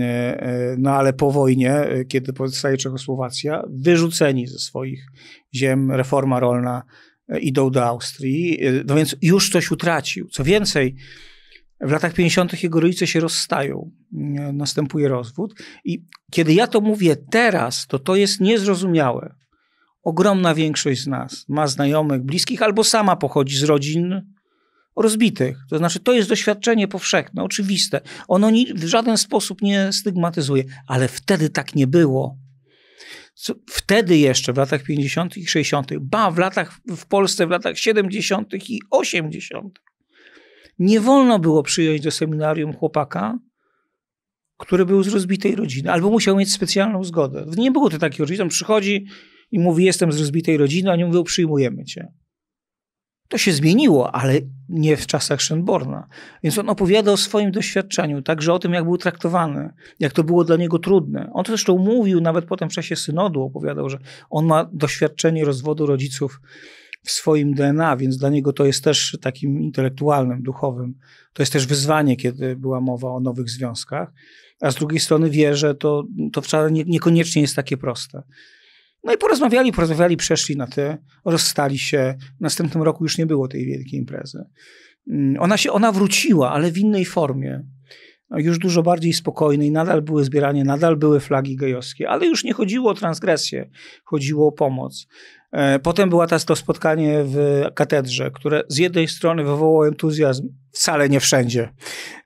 e, no ale po wojnie, kiedy powstaje Czechosłowacja, wyrzuceni ze swoich ziem, reforma rolna, e, idą do Austrii, e, no więc już coś utracił. Co więcej, w latach 50. jego rodzice się rozstają, następuje rozwód. I kiedy ja to mówię teraz, to to jest niezrozumiałe. Ogromna większość z nas ma znajomych, bliskich albo sama pochodzi z rodzin rozbitych. To znaczy, to jest doświadczenie powszechne, oczywiste. Ono ni- w żaden sposób nie stygmatyzuje, ale wtedy tak nie było. Co, wtedy jeszcze, w latach 50. i 60., ba, w, latach, w Polsce w latach 70. i 80 nie wolno było przyjąć do seminarium chłopaka, który był z rozbitej rodziny, albo musiał mieć specjalną zgodę. Nie było to takiej rodziny. On przychodzi i mówi, jestem z rozbitej rodziny, a nie mówią, przyjmujemy cię. To się zmieniło, ale nie w czasach Schönborna. Więc on opowiada o swoim doświadczeniu, także o tym, jak był traktowany, jak to było dla niego trudne. On to zresztą mówił nawet potem w czasie synodu, opowiadał, że on ma doświadczenie rozwodu rodziców w swoim DNA, więc dla niego to jest też takim intelektualnym, duchowym. To jest też wyzwanie, kiedy była mowa o nowych związkach. A z drugiej strony wie, że to, to wcale nie, niekoniecznie jest takie proste. No i porozmawiali, porozmawiali, przeszli na ty, rozstali się. W następnym roku już nie było tej wielkiej imprezy. Mm, ona się, ona wróciła, ale w innej formie. No już dużo bardziej spokojnej, nadal były zbieranie, nadal były flagi gejowskie, ale już nie chodziło o transgresję, chodziło o pomoc. E, potem była to spotkanie w katedrze, które z jednej strony wywołało entuzjazm, wcale nie wszędzie,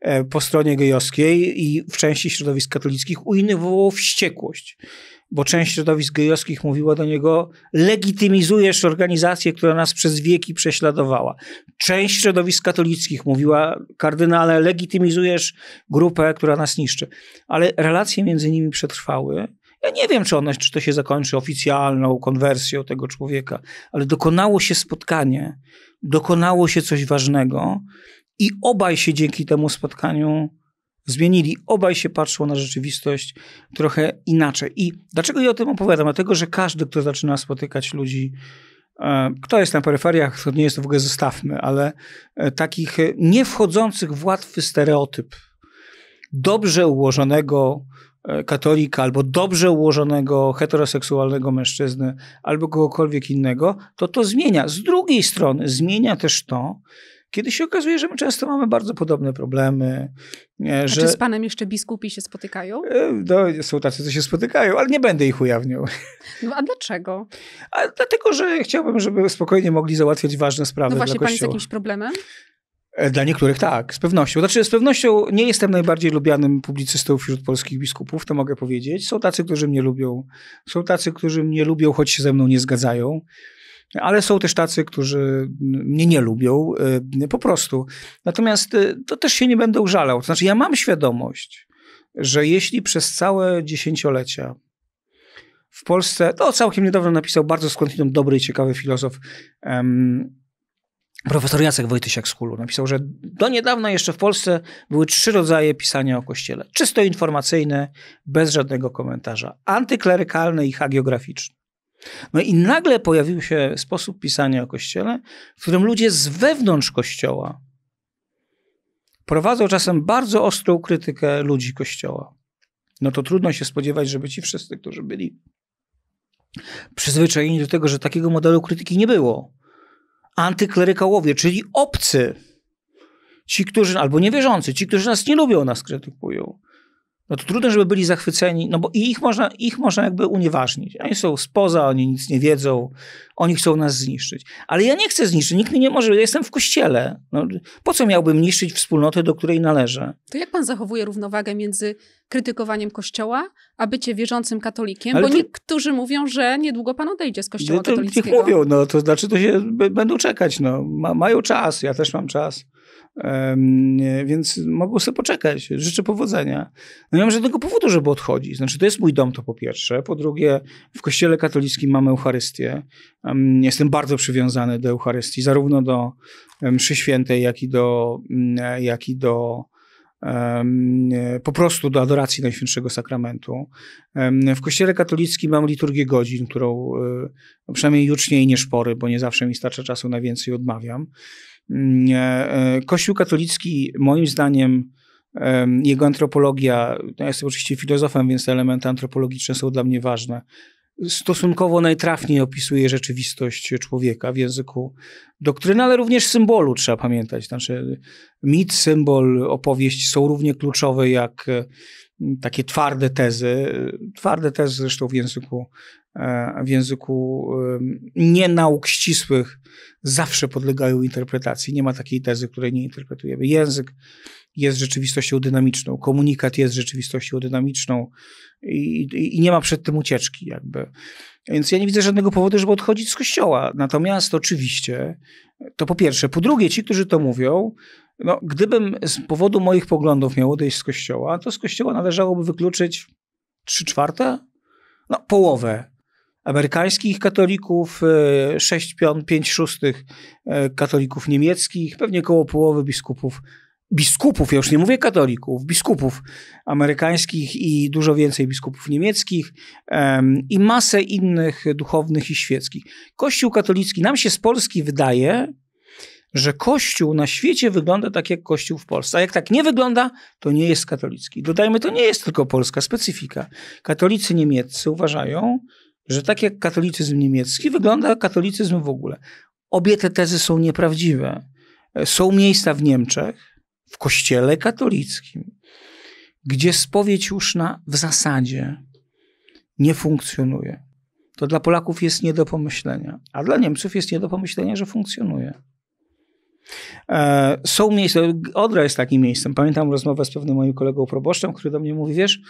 e, po stronie gejowskiej i w części środowisk katolickich, u innych wywołało wściekłość, bo część środowisk gejowskich mówiła do niego, legitymizujesz organizację, która nas przez wieki prześladowała. Część środowisk katolickich mówiła, kardynale, legitymizujesz grupę, która nas niszczy. Ale relacje między nimi przetrwały ja nie wiem, czy, ona czy to się zakończy oficjalną konwersją tego człowieka, ale dokonało się spotkanie, dokonało się coś ważnego i obaj się dzięki temu spotkaniu zmienili. Obaj się patrzą na rzeczywistość trochę inaczej. I dlaczego ja o tym opowiadam? Dlatego, że każdy, kto zaczyna spotykać ludzi, e, kto jest na peryferiach, to nie jest, to w ogóle zostawmy, ale e, takich e, nie wchodzących w łatwy stereotyp, dobrze ułożonego, E, katolika, albo dobrze ułożonego heteroseksualnego mężczyzny, albo kogokolwiek innego, to to zmienia. Z drugiej strony zmienia też to, kiedy się okazuje, że my często mamy bardzo podobne problemy. Nie, że... czy z panem jeszcze biskupi się spotykają? E, no, są tacy, co się spotykają, ale nie będę ich ujawniał. No a dlaczego? A dlatego, że chciałbym, żeby spokojnie mogli załatwiać ważne sprawy. No właśnie, dla pan jest jakimś problemem? E, dla niektórych tak, z pewnością. Znaczy, z pewnością nie jestem najbardziej lubianym publicystą wśród polskich biskupów, to mogę powiedzieć. Są tacy, którzy mnie lubią, są tacy, którzy mnie lubią, choć się ze mną nie zgadzają. Ale są też tacy, którzy mnie nie lubią, e, po prostu. Natomiast e, to też się nie będę użalał. To znaczy, ja mam świadomość, że jeśli przez całe dziesięciolecia w Polsce, to całkiem niedawno napisał bardzo skądinąd dobry i ciekawy filozof, Profesor Jacek Wojtysiak z Kulu napisał, że do niedawna jeszcze w Polsce były trzy rodzaje pisania o Kościele. Czysto informacyjne, bez żadnego komentarza. Antyklerykalne i hagiograficzne. No i nagle pojawił się sposób pisania o Kościele, w którym ludzie z wewnątrz Kościoła prowadzą czasem bardzo ostrą krytykę ludzi Kościoła. No to trudno się spodziewać, żeby ci wszyscy, którzy byli przyzwyczajeni do tego, że takiego modelu krytyki nie było, antyklerykałowie, czyli obcy, ci, którzy, albo niewierzący, ci, którzy nas nie lubią, nas krytykują no to trudno, żeby byli zachwyceni, no bo ich można, ich można jakby unieważnić. Oni są spoza, oni nic nie wiedzą, oni chcą nas zniszczyć. Ale ja nie chcę zniszczyć, nikt mnie nie może, ja jestem w kościele. No, po co miałbym niszczyć wspólnotę, do której należę? To jak pan zachowuje równowagę między krytykowaniem kościoła, a bycie wierzącym katolikiem? Ale bo to... niektórzy mówią, że niedługo pan odejdzie z kościoła no to katolickiego. Niech mówią, no to znaczy to się będą czekać, no. Ma, mają czas, ja też mam czas. Więc mogą sobie poczekać. Życzę powodzenia. No nie mam żadnego powodu, żeby odchodzić. Znaczy, to jest mój dom, to po pierwsze. Po drugie, w Kościele Katolickim mamy Eucharystię. Jestem bardzo przywiązany do Eucharystii, zarówno do mszy świętej, jak i do, mm, jak i do po prostu do adoracji Najświętszego Sakramentu. W Kościele Katolickim mam liturgię godzin, którą y, no przynajmniej jucznie i nieszpory, bo nie zawsze mi starcza czasu na więcej odmawiam. Mm, e, e, Kościół katolicki, moim zdaniem, jego antropologia, no, ja jestem oczywiście filozofem, więc elementy antropologiczne są dla mnie ważne. Stosunkowo najtrafniej opisuje rzeczywistość człowieka w języku doktryny, ale również symbolu trzeba pamiętać. Znaczy, mit, symbol, opowieść są równie kluczowe jak takie twarde tezy. Twarde tezy zresztą w języku E, w języku e, nie nauk ścisłych zawsze podlegają interpretacji. Nie ma takiej tezy, której nie interpretujemy. Język jest rzeczywistością dynamiczną, komunikat jest rzeczywistością dynamiczną i, i, i nie ma przed tym ucieczki jakby. Więc ja nie widzę żadnego powodu, żeby odchodzić z kościoła. Natomiast oczywiście, to po pierwsze. Po drugie, ci, którzy to mówią, no, gdybym z powodu moich poglądów miał odejść z kościoła, to z kościoła należałoby wykluczyć trzy czwarte, no połowę amerykańskich katolików, 6, e, 5 szóstych e, katolików niemieckich, pewnie koło połowy biskupów biskupów, ja już nie mówię katolików, biskupów amerykańskich i dużo więcej biskupów niemieckich um, i masę innych duchownych i świeckich. Kościół katolicki, nam się z Polski wydaje, że Kościół na świecie wygląda tak jak Kościół w Polsce. A jak tak nie wygląda, to nie jest katolicki. Dodajmy, to nie jest tylko polska specyfika. Katolicy niemieccy uważają, że tak jak katolicyzm niemiecki, wygląda katolicyzm w ogóle. Obie te tezy są nieprawdziwe. Są miejsca w Niemczech, w kościele katolickim, gdzie spowiedź uszna w zasadzie nie funkcjonuje. To dla Polaków jest nie do pomyślenia, a dla Niemców jest nie do pomyślenia, że funkcjonuje. E, są miejsca, Odra jest takim miejscem. Pamiętam rozmowę z pewnym moim kolegą proboszczem, który do mnie mówi, wiesz,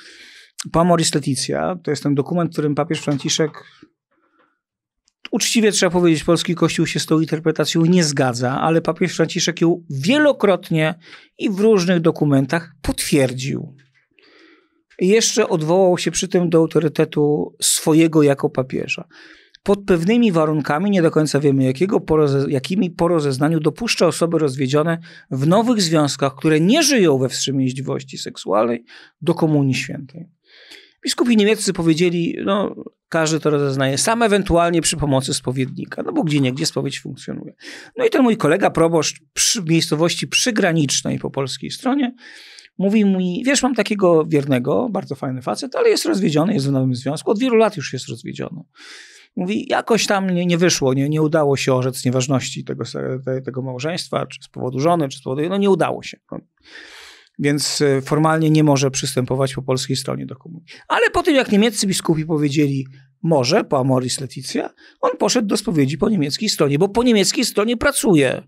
Pamoris Leticia to jest ten dokument, w którym papież Franciszek uczciwie trzeba powiedzieć, polski kościół się z tą interpretacją nie zgadza, ale papież Franciszek ją wielokrotnie i w różnych dokumentach potwierdził. Jeszcze odwołał się przy tym do autorytetu swojego jako papieża. Pod pewnymi warunkami, nie do końca wiemy jakiego, po roze, jakimi po rozeznaniu dopuszcza osoby rozwiedzione w nowych związkach, które nie żyją we wstrzemięźliwości seksualnej, do komunii świętej. Biskupi niemieccy powiedzieli, no każdy to rozeznaje sam, ewentualnie przy pomocy spowiednika, no bo gdzie nie, gdzie spowiedź funkcjonuje. No i ten mój kolega proboszcz przy miejscowości przygranicznej po polskiej stronie mówi mi, wiesz, mam takiego wiernego, bardzo fajny facet, ale jest rozwiedziony, jest w nowym związku, od wielu lat już jest rozwiedziony. Mówi, jakoś tam nie, nie wyszło, nie, nie udało się orzec nieważności tego, tego małżeństwa, czy z powodu żony, czy z powodu... No nie udało się. No więc e, formalnie nie może przystępować po polskiej stronie do komunii. Ale po tym, jak niemieccy biskupi powiedzieli może, po Amoris Leticia, on poszedł do spowiedzi po niemieckiej stronie, bo po niemieckiej stronie pracuje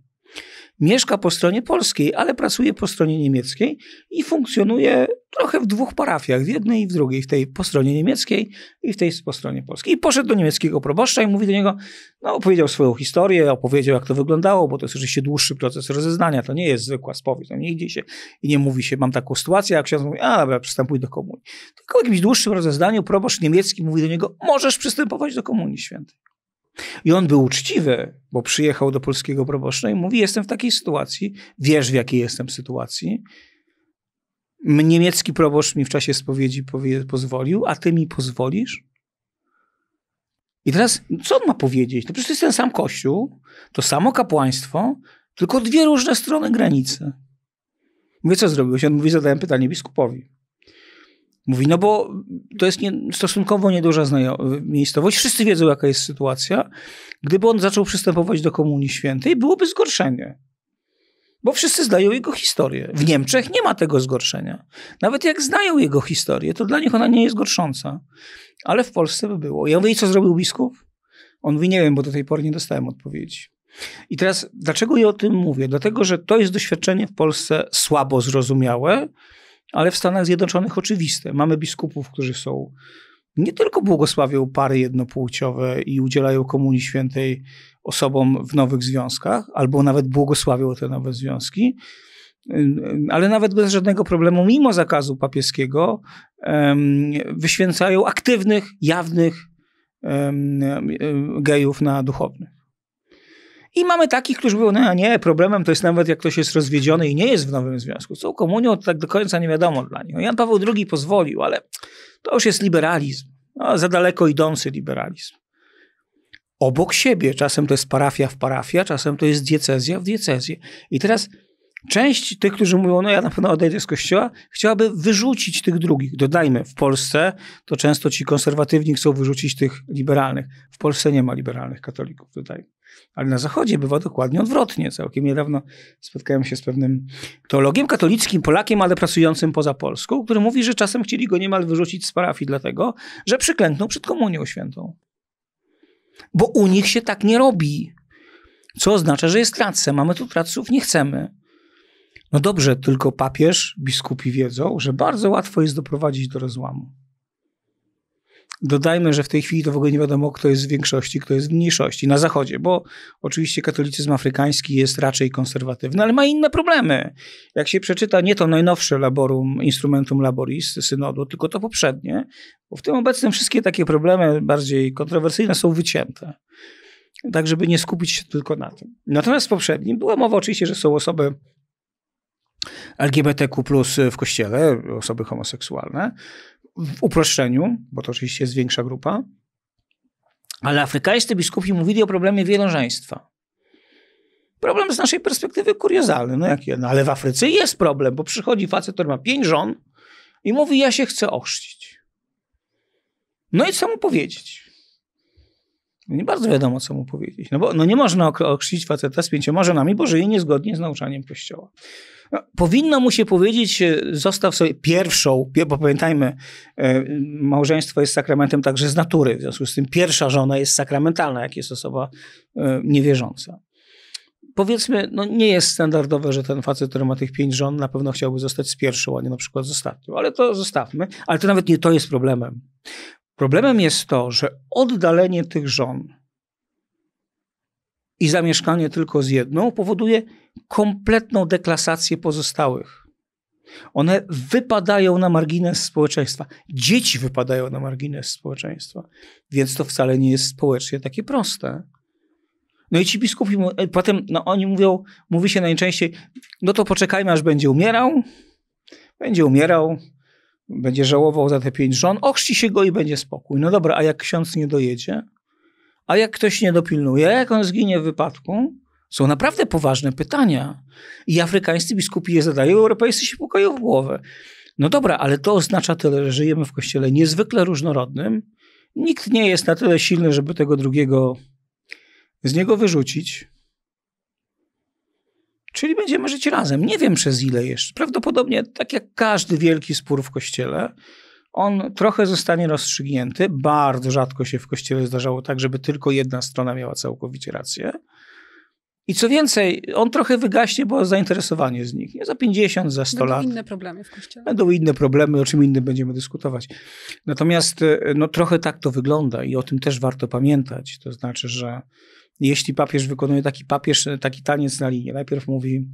mieszka po stronie polskiej, ale pracuje po stronie niemieckiej i funkcjonuje trochę w dwóch parafiach, w jednej i w drugiej, w tej po stronie niemieckiej i w tej po stronie polskiej. I poszedł do niemieckiego proboszcza i mówi do niego, no opowiedział swoją historię, opowiedział jak to wyglądało, bo to jest oczywiście dłuższy proces rozeznania, to nie jest zwykła spowiedź, tam nie idzie się i nie mówi się, mam taką sytuację, a ksiądz mówi, a dobra, przystępuj do komunii. Tylko w jakimś dłuższym rozeznaniu proboszcz niemiecki mówi do niego, możesz przystępować do komunii świętej. I on był uczciwy, bo przyjechał do polskiego proboszcza i mówi: Jestem w takiej sytuacji, wiesz w jakiej jestem sytuacji. Niemiecki proboszcz mi w czasie spowiedzi pozwolił, a ty mi pozwolisz? I teraz co on ma powiedzieć? To przecież to jest ten sam kościół, to samo kapłaństwo, tylko dwie różne strony granicy. Mówię, co zrobiłeś? On mówi, zadałem pytanie biskupowi. Mówi, no bo to jest nie, stosunkowo nieduża miejscowość, wszyscy wiedzą jaka jest sytuacja. Gdyby on zaczął przystępować do Komunii Świętej, byłoby zgorszenie. Bo wszyscy znają jego historię. W Niemczech nie ma tego zgorszenia. Nawet jak znają jego historię, to dla nich ona nie jest gorsząca. Ale w Polsce by było. Ja mówię, i co zrobił biskup? On mówi, nie wiem, bo do tej pory nie dostałem odpowiedzi. I teraz, dlaczego ja o tym mówię? Dlatego, że to jest doświadczenie w Polsce słabo zrozumiałe, ale w Stanach Zjednoczonych oczywiste. Mamy biskupów, którzy są nie tylko błogosławią pary jednopłciowe i udzielają komunii świętej osobom w nowych związkach, albo nawet błogosławią te nowe związki, ale nawet bez żadnego problemu, mimo zakazu papieskiego, wyświęcają aktywnych, jawnych gejów na duchownych. I mamy takich, którzy mówią, no nie, problemem to jest nawet jak ktoś jest rozwiedziony i nie jest w nowym związku. co? tą komunią to tak do końca nie wiadomo dla nich. No, Jan Paweł II pozwolił, ale to już jest liberalizm. No, za daleko idący liberalizm. Obok siebie, czasem to jest parafia w parafia, czasem to jest diecezja w diecezję. I teraz część tych, którzy mówią, no ja na pewno odejdę z kościoła, chciałaby wyrzucić tych drugich. Dodajmy, w Polsce to często ci konserwatywni chcą wyrzucić tych liberalnych. W Polsce nie ma liberalnych katolików, dodajmy. Ale na Zachodzie bywa dokładnie odwrotnie. Całkiem niedawno spotkałem się z pewnym teologiem katolickim, Polakiem, ale pracującym poza Polską, który mówi, że czasem chcieli go niemal wyrzucić z parafii, dlatego że przyklęknął przed Komunią Świętą. Bo u nich się tak nie robi. Co oznacza, że jest tracę. Mamy tu traców, nie chcemy. No dobrze, tylko papież, biskupi wiedzą, że bardzo łatwo jest doprowadzić do rozłamu. Dodajmy, że w tej chwili to w ogóle nie wiadomo, kto jest w większości, kto jest w mniejszości na Zachodzie, bo oczywiście katolicyzm afrykański jest raczej konserwatywny, ale ma inne problemy. Jak się przeczyta nie to najnowsze laborum, instrumentum laboris synodu, tylko to poprzednie, bo w tym obecnym wszystkie takie problemy bardziej kontrowersyjne są wycięte. Tak, żeby nie skupić się tylko na tym. Natomiast w poprzednim była mowa oczywiście, że są osoby LGBTQ w kościele, osoby homoseksualne w uproszczeniu, bo to oczywiście jest większa grupa, ale afrykańscy biskupi mówili o problemie wielożeństwa. Problem z naszej perspektywy kuriozalny, no jaki, no ale w Afryce jest problem, bo przychodzi facet, który ma pięć żon i mówi, ja się chcę ochrzcić. No i co mu powiedzieć? Nie bardzo wiadomo, co mu powiedzieć. No bo no nie można ochrzcić faceta z pięcioma żonami, bo żyje niezgodnie z nauczaniem Kościoła. Powinno mu się powiedzieć, e, zostaw sobie pierwszą, bo pamiętajmy, e, małżeństwo jest sakramentem także z natury, w związku z tym pierwsza żona jest sakramentalna, jak jest osoba e, niewierząca. Powiedzmy, no nie jest standardowe, że ten facet, który ma tych pięć żon, na pewno chciałby zostać z pierwszą, a nie na przykład z ostatnią, ale to zostawmy. Ale to nawet nie to jest problemem. Problemem jest to, że oddalenie tych żon i zamieszkanie tylko z jedną powoduje kompletną deklasację pozostałych. One wypadają na margines społeczeństwa. Dzieci wypadają na margines społeczeństwa, więc to wcale nie jest społecznie takie proste. No i ci biskupi, e, potem no oni mówią, mówi się najczęściej, no to poczekajmy, aż będzie umierał, będzie umierał, będzie żałował za te pięć żon, ochrzci się go i będzie spokój. No dobra, a jak ksiądz nie dojedzie? A jak ktoś nie dopilnuje, jak on zginie w wypadku? Są naprawdę poważne pytania. I afrykańscy biskupi je zadają, europejscy się pukają w głowę. No dobra, ale to oznacza tyle, że żyjemy w kościele niezwykle różnorodnym. Nikt nie jest na tyle silny, żeby tego drugiego z niego wyrzucić. Czyli będziemy żyć razem. Nie wiem przez ile jeszcze. Prawdopodobnie tak jak każdy wielki spór w kościele, on trochę zostanie rozstrzygnięty. Bardzo rzadko się w kościele zdarzało tak, żeby tylko jedna strona miała całkowicie rację. I co więcej, on trochę wygaśnie, bo zainteresowanie zniknie. Za 50, za 100 Będą no lat. Będą inne problemy w kościele. Będą no inne problemy, o czym innym będziemy dyskutować. Natomiast e, no, trochę tak to wygląda i o tym też warto pamiętać. To znaczy, że jeśli papież wykonuje taki papież, e, taki taniec na linię, najpierw mówi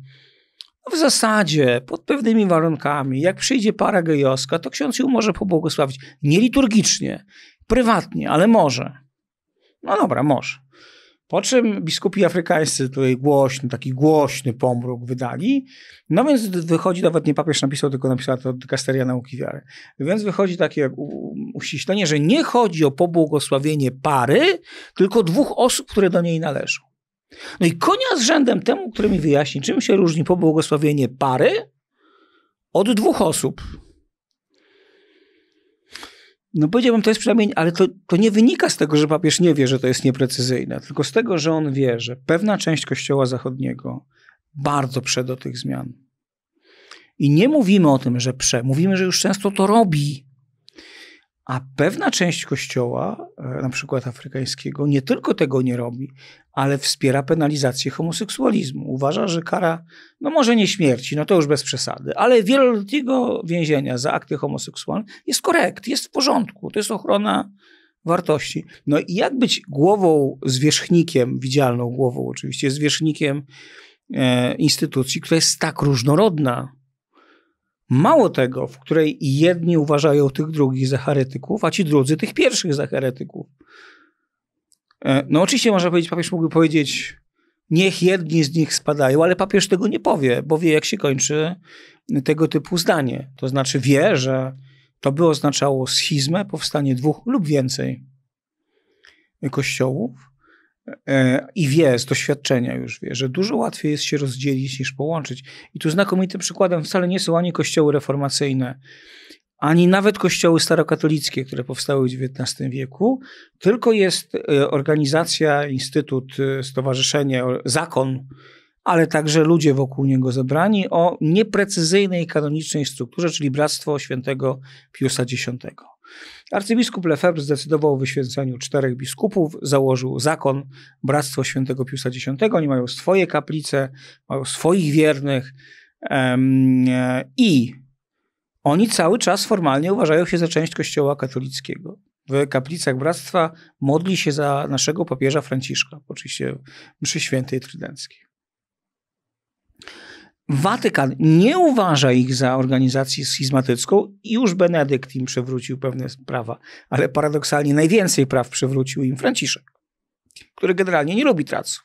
w zasadzie pod pewnymi warunkami, jak przyjdzie para gejowska, to ksiądz ją może pobłogosławić. Nie liturgicznie, prywatnie, ale może. No dobra, może. Po czym biskupi afrykańscy tutaj głośny, taki głośny pomruk wydali. No więc wychodzi, nawet nie papież napisał, tylko napisała to dykasteria nauki wiary. Więc wychodzi takie uściślenie, że nie chodzi o pobłogosławienie pary, tylko dwóch osób, które do niej należą. No i konia z rzędem temu, który mi wyjaśni, czym się różni pobłogosławienie pary od dwóch osób. No powiedziałbym, to jest przynajmniej, ale to, to nie wynika z tego, że papież nie wie, że to jest nieprecyzyjne, tylko z tego, że on wie, że pewna część Kościoła Zachodniego bardzo prze do tych zmian. I nie mówimy o tym, że prze, mówimy, że już często to robi. A pewna część kościoła, e, na przykład afrykańskiego, nie tylko tego nie robi, ale wspiera penalizację homoseksualizmu. Uważa, że kara, no może nie śmierci, no to już bez przesady, ale wieloletniego więzienia za akty homoseksualne jest korekt, jest w porządku, to jest ochrona wartości. No i jak być głową, zwierzchnikiem, widzialną głową oczywiście, zwierzchnikiem e, instytucji, która jest tak różnorodna, Mało tego, w której jedni uważają tych drugich za heretyków, a ci drudzy tych pierwszych za heretyków. E, no oczywiście można powiedzieć, papież mógłby powiedzieć, niech jedni z nich spadają, ale papież tego nie powie, bo wie jak się kończy tego typu zdanie. To znaczy wie, że to by oznaczało schizmę, powstanie dwóch lub więcej kościołów, E, i wie z doświadczenia już wie, że dużo łatwiej jest się rozdzielić niż połączyć. I tu znakomitym przykładem wcale nie są ani kościoły reformacyjne, ani nawet kościoły starokatolickie, które powstały w XIX wieku, tylko jest e, organizacja, instytut, e, stowarzyszenie, zakon, ale także ludzie wokół niego zebrani o nieprecyzyjnej kanonicznej strukturze, czyli Bractwo Świętego Piusa X. Arcybiskup Lefebvre zdecydował o wyświęceniu czterech biskupów, założył zakon Bractwo Świętego Piusa X. Oni mają swoje kaplice, mają swoich wiernych um, i oni cały czas formalnie uważają się za część Kościoła katolickiego. W kaplicach Bractwa modli się za naszego papieża Franciszka, oczywiście mszy świętej trydenckiej. Watykan nie uważa ich za organizację schizmatycką i już Benedykt im przywrócił pewne prawa, ale paradoksalnie najwięcej praw przywrócił im Franciszek, który generalnie nie lubi tracu.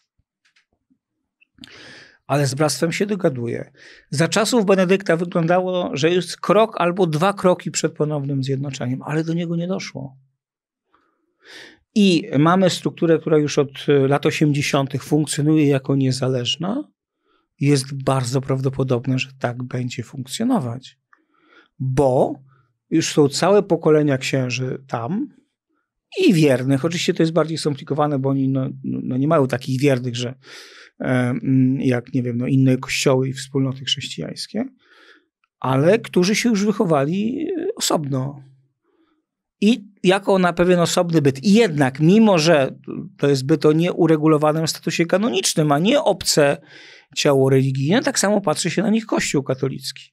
Ale z bractwem się dogaduje. Za czasów Benedykta wyglądało, że jest krok albo dwa kroki przed ponownym zjednoczeniem, ale do niego nie doszło. I mamy strukturę, która już od lat 80. funkcjonuje jako niezależna, jest bardzo prawdopodobne, że tak będzie funkcjonować. Bo już są całe pokolenia księży tam i wiernych. Oczywiście to jest bardziej skomplikowane, bo oni no, no nie mają takich wiernych, że jak nie wiem, no inne kościoły i wspólnoty chrześcijańskie, ale którzy się już wychowali e, osobno. I jako na pewien osobny byt. I jednak, mimo że to jest byt o nieuregulowanym statusie kanonicznym, a nie obce ciało religijne, tak samo patrzy się na nich Kościół katolicki.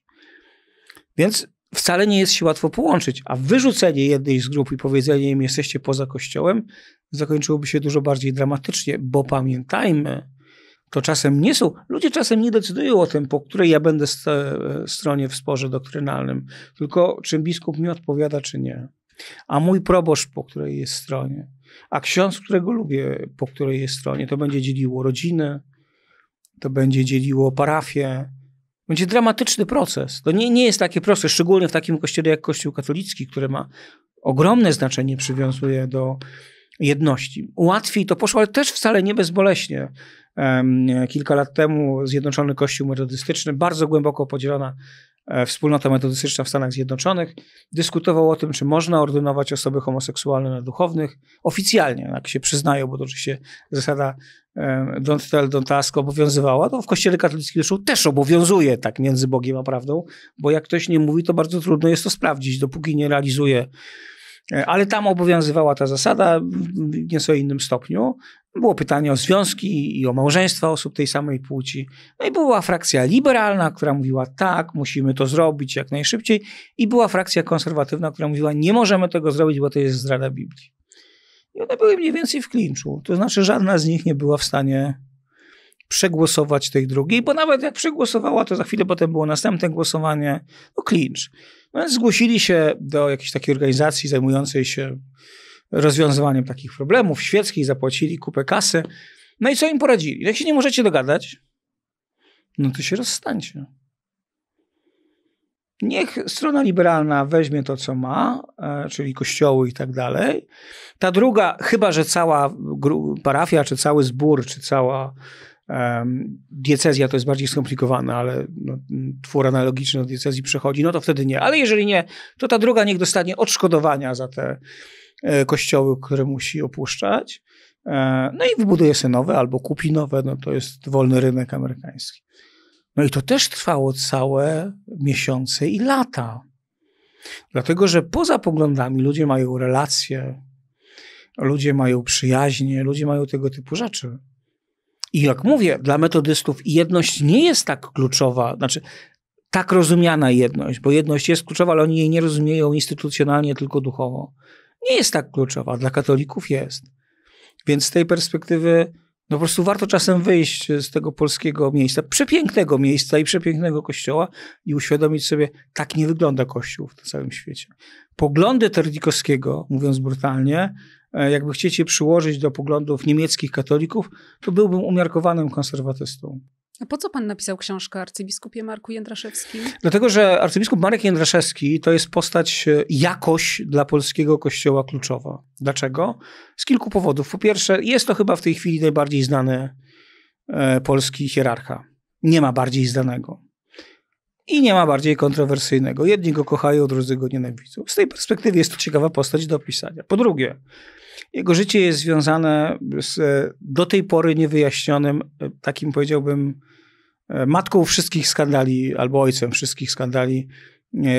Więc wcale nie jest się łatwo połączyć, a wyrzucenie jednej z grup i powiedzenie im jesteście poza Kościołem zakończyłoby się dużo bardziej dramatycznie, bo pamiętajmy, to czasem nie są, ludzie czasem nie decydują o tym, po której ja będę st e, stronie w sporze doktrynalnym, tylko czy biskup mi odpowiada, czy nie. A mój proboszcz, po której jest stronie, a ksiądz, którego lubię, po której jest stronie, to będzie dzieliło rodzinę, to będzie dzieliło parafie. Będzie dramatyczny proces. To nie, nie jest takie proste, szczególnie w takim kościele jak Kościół katolicki, który ma ogromne znaczenie, przywiązuje do jedności. Łatwiej to poszło, ale też wcale nie bezboleśnie. Kilka lat temu Zjednoczony Kościół Metodystyczny, bardzo głęboko podzielona E, wspólnota metodystyczna w Stanach Zjednoczonych, dyskutował o tym, czy można ordynować osoby homoseksualne na duchownych oficjalnie, jak się przyznają, bo to oczywiście zasada e, don't tell, don't ask obowiązywała, to w kościele katolickim zresztą też obowiązuje tak między Bogiem a prawdą, bo jak ktoś nie mówi, to bardzo trudno jest to sprawdzić, dopóki nie realizuje e, ale tam obowiązywała ta zasada w nieco innym stopniu. Było pytanie o związki i o małżeństwa osób tej samej płci. No i była frakcja liberalna, która mówiła tak, musimy to zrobić jak najszybciej, i była frakcja konserwatywna, która mówiła nie możemy tego zrobić, bo to jest zdrada Biblii. I one były mniej więcej w klinczu. To znaczy, żadna z nich nie była w stanie przegłosować tej drugiej, bo nawet jak przegłosowała, to za chwilę potem było następne głosowanie, no klincz. No więc zgłosili się do jakiejś takiej organizacji zajmującej się rozwiązywaniem takich problemów świeckich, zapłacili kupę kasy. No i co im poradzili? Jak się nie możecie dogadać, no to się rozstańcie. Niech strona liberalna weźmie to, co ma, e, czyli kościoły i tak dalej. Ta druga, chyba że cała parafia, czy cały zbór, czy cała um, diecezja, to jest bardziej skomplikowane, ale no, twór analogiczny do diecezji przechodzi, no to wtedy nie. Ale jeżeli nie, to ta druga niech dostanie odszkodowania za te E, kościoły, które musi opuszczać. E, no i wybuduje sobie nowe albo kupi nowe, no to jest wolny rynek amerykański. No i to też trwało całe miesiące i lata. Dlatego, że poza poglądami ludzie mają relacje, ludzie mają przyjaźnie, ludzie mają tego typu rzeczy. I jak mówię, dla metodystów jedność nie jest tak kluczowa, znaczy tak rozumiana jedność, bo jedność jest kluczowa, ale oni jej nie rozumieją instytucjonalnie, tylko duchowo nie jest tak kluczowa, dla katolików jest. Więc z tej perspektywy, no po prostu warto czasem wyjść z tego polskiego miejsca, przepięknego miejsca i przepięknego kościoła i uświadomić sobie, tak nie wygląda kościół w całym świecie. Poglądy terdikowskiego, mówiąc brutalnie, e, jakby chcieć je przyłożyć do poglądów niemieckich katolików, to byłbym umiarkowanym konserwatystą. A po co pan napisał książkę arcybiskupie Marku Jędraszewskim? Dlatego, że arcybiskup Marek Jędraszewski to jest postać e, jakoś dla polskiego kościoła kluczowa. Dlaczego? Z kilku powodów. Po pierwsze, jest to chyba w tej chwili najbardziej znany e, polski hierarcha. Nie ma bardziej znanego. I nie ma bardziej kontrowersyjnego. Jedni go kochają, drudzy go nienawidzą. Z tej perspektywy jest to ciekawa postać do opisania. Po drugie, jego życie jest związane z e, do tej pory niewyjaśnionym, e, takim powiedziałbym, e, matką wszystkich skandali albo ojcem wszystkich skandali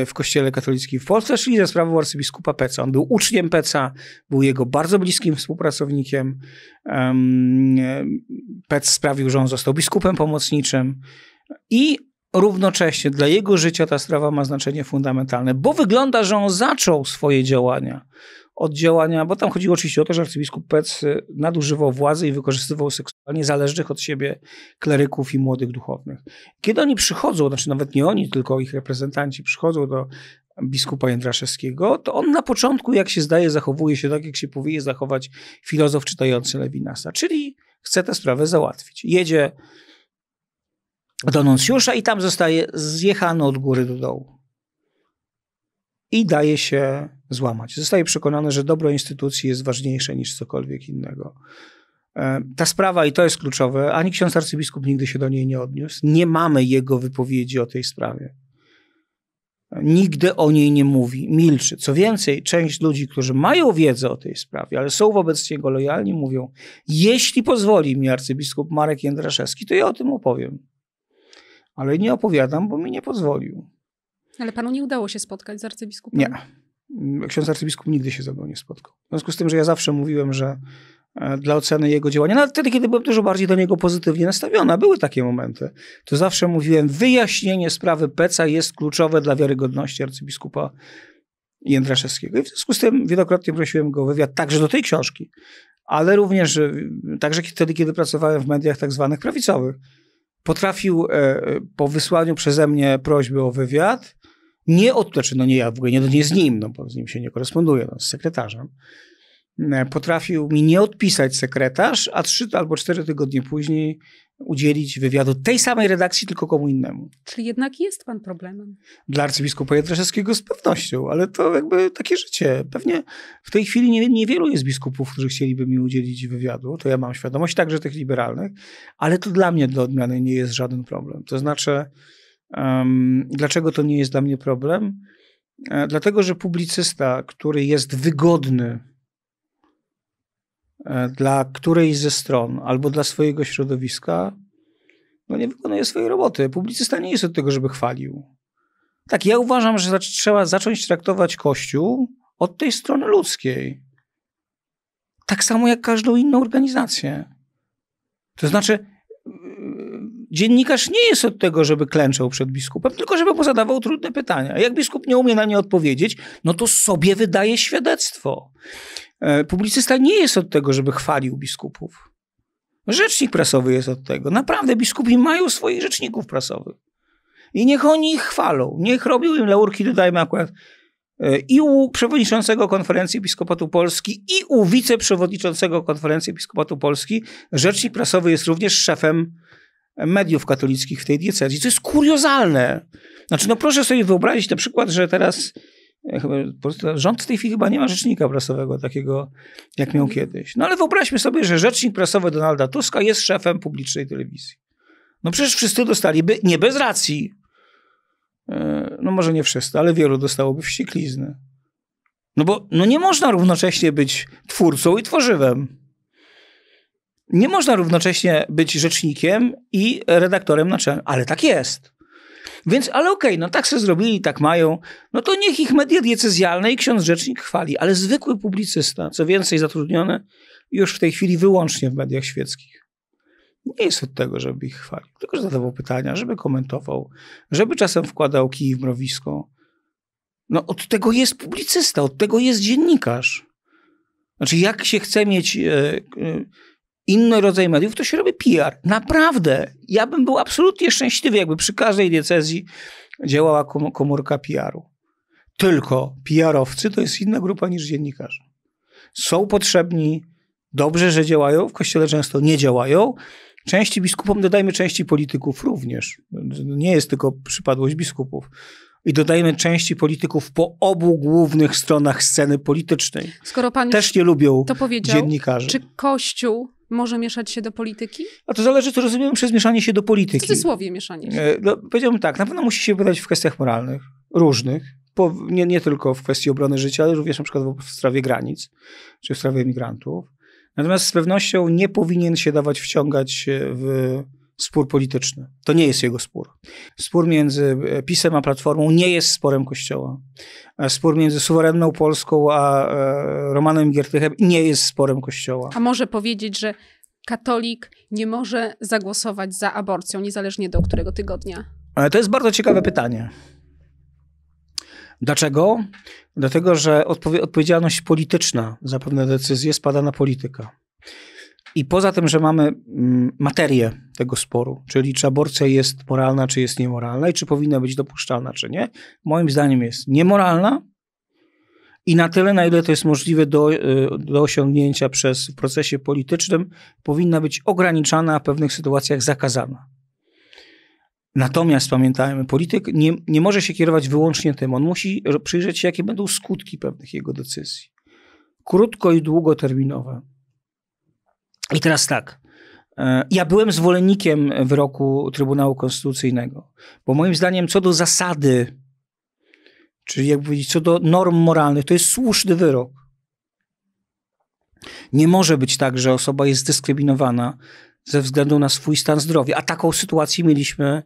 w Kościele Katolickim w Polsce, czyli za sprawą arcybiskupa Peca. On był uczniem Peca, był jego bardzo bliskim współpracownikiem. Pec sprawił, że on został biskupem pomocniczym i równocześnie dla jego życia ta sprawa ma znaczenie fundamentalne, bo wygląda, że on zaczął swoje działania od działania, bo tam tak. chodziło oczywiście o to, że arcybiskup Pec y, nadużywał władzy i wykorzystywał seksualnie zależnych od siebie kleryków i młodych duchownych. Kiedy oni przychodzą, znaczy nawet nie oni, tylko ich reprezentanci przychodzą do biskupa Jędraszewskiego, to on na początku, jak się zdaje, zachowuje się tak, jak się powinien zachować filozof czytający Lewinasa, czyli chce tę sprawę załatwić. Jedzie do nuncjusza i tam zostaje zjechany od góry do dołu. I daje się złamać. Zostaje przekonany, że dobro instytucji jest ważniejsze niż cokolwiek innego. E, ta sprawa, i to jest kluczowe, ani ksiądz arcybiskup nigdy się do niej nie odniósł. Nie mamy jego wypowiedzi o tej sprawie. Nigdy o niej nie mówi, milczy. Co więcej, część ludzi, którzy mają wiedzę o tej sprawie, ale są wobec niego lojalni, mówią: Jeśli pozwoli mi arcybiskup Marek Jędraszewski, to ja o tym opowiem. Ale nie opowiadam, bo mi nie pozwolił. Ale panu nie udało się spotkać z arcybiskupem? Nie. Mm, ksiądz arcybiskup nigdy się ze mną nie spotkał. W związku z tym, że ja zawsze mówiłem, że e, dla oceny jego działania, nawet wtedy, kiedy byłem dużo bardziej do niego pozytywnie nastawiony, były takie momenty, to zawsze mówiłem, wyjaśnienie sprawy Peca jest kluczowe dla wiarygodności arcybiskupa Jędraszewskiego. I w związku z tym wielokrotnie prosiłem go o wywiad także do tej książki, ale również e, także wtedy, kiedy pracowałem w mediach tak zwanych prawicowych. Potrafił e, po wysłaniu przeze mnie prośby o wywiad nie od, znaczy no nie ja w ogóle nie, nie z nim, no bo z nim się nie koresponduje, no, z sekretarzem, e, potrafił mi nie odpisać sekretarz, a trzy albo cztery tygodnie później udzielić wywiadu tej samej redakcji, tylko komu innemu. Czyli jednak jest pan problemem. Dla arcybiskupa Jędraszewskiego z pewnością, ale to jakby takie życie. Pewnie w tej chwili nie, niewielu jest biskupów, którzy chcieliby mi udzielić wywiadu, to ja mam świadomość, także tych liberalnych, ale to dla mnie dla odmiany nie jest żaden problem. To znaczy Um, dlaczego to nie jest dla mnie problem? E, dlatego, że publicysta, który jest wygodny e, dla którejś ze stron albo dla swojego środowiska, no nie wykonuje swojej roboty. Publicysta nie jest od tego, żeby chwalił. Tak, ja uważam, że trzeba zacząć traktować Kościół od tej strony ludzkiej. Tak samo jak każdą inną organizację. To znaczy, dziennikarz nie jest od tego, żeby klęczał przed biskupem, tylko żeby pozadawał trudne pytania. Jak biskup nie umie na nie odpowiedzieć, no to sobie wydaje świadectwo. E, publicysta nie jest od tego, żeby chwalił biskupów. Rzecznik prasowy jest od tego. Naprawdę biskupi mają swoich rzeczników prasowych. I niech oni ich chwalą. Niech robią im laurki, dodajmy akurat e, i u przewodniczącego Konferencji Episkopatu Polski i u wiceprzewodniczącego Konferencji Episkopatu Polski. Rzecznik prasowy jest również szefem mediów katolickich w tej diecezji, co jest kuriozalne. Znaczy, no proszę sobie wyobrazić na przykład, że teraz e, chyba, rząd w tej chwili chyba nie ma rzecznika prasowego takiego, jak miał kiedyś. No ale wyobraźmy sobie, że rzecznik prasowy Donalda Tuska jest szefem publicznej telewizji. No przecież wszyscy dostaliby, nie bez racji, e, no może nie wszyscy, ale wielu dostałoby wścieklizny. No bo no nie można równocześnie być twórcą i tworzywem. Nie można równocześnie być rzecznikiem i redaktorem naczelnym, ale tak jest. Więc, ale okej, okay, no tak se zrobili, tak mają, no to niech ich media diecezjalne i ksiądz rzecznik chwali, ale zwykły publicysta, co więcej zatrudniony już w tej chwili wyłącznie w mediach świeckich. Nie jest od tego, żeby ich chwalił, tylko że zadawał pytania, żeby komentował, żeby czasem wkładał kij w mrowisko. No od tego jest publicysta, od tego jest dziennikarz. Znaczy jak się chce mieć... Yy, yy, inny rodzaj mediów, to się robi PR. Naprawdę. Ja bym był absolutnie szczęśliwy, jakby przy każdej diecezji działała komórka PR-u. Tylko PR-owcy to jest inna grupa niż dziennikarze. Są potrzebni, dobrze, że działają, w kościele często nie działają. Części biskupom dodajmy części polityków również. Nie jest tylko przypadłość biskupów i dodajmy części polityków po obu głównych stronach sceny politycznej. Skoro pan też nie lubią to powiedział, dziennikarzy. Czy Kościół może mieszać się do polityki? A to zależy, co rozumiemy przez mieszanie się do polityki. W cudzysłowie mieszanie się. E, no, powiedziałbym tak, na pewno musi się wydać w kwestiach moralnych, różnych. Po, nie, nie tylko w kwestii obrony życia, ale również na przykład w sprawie granic, czy w sprawie migrantów. Natomiast z pewnością nie powinien się dawać wciągać w spór polityczny. To nie jest jego spór. Spór między PiSem a Platformą nie jest sporem Kościoła. E, spór między suwerenną Polską a e, Romanem Giertychem nie jest sporem Kościoła. A może powiedzieć, że katolik nie może zagłosować za aborcją, niezależnie do którego tygodnia? Ale to jest bardzo ciekawe pytanie. Dlaczego? Dlatego, że odpowiedzialność polityczna za pewne decyzje spada na polityka. I poza tym, że mamy mm, materię tego sporu, czyli czy aborcja jest moralna, czy jest niemoralna i czy powinna być dopuszczalna, czy nie, moim zdaniem jest niemoralna i na tyle, na ile to jest możliwe do, e, do osiągnięcia przez w procesie politycznym, powinna być ograniczana, a w pewnych sytuacjach zakazana. Natomiast pamiętajmy, polityk nie, nie może się kierować wyłącznie tym. On musi przyjrzeć się, jakie będą skutki pewnych jego decyzji. Krótko i długoterminowe i teraz tak. E, ja byłem zwolennikiem wyroku Trybunału Konstytucyjnego, bo moim zdaniem co do zasady, czyli jak powiedzieć, co do norm moralnych, to jest słuszny wyrok. Nie może być tak, że osoba jest dyskryminowana ze względu na swój stan zdrowia, a taką sytuację mieliśmy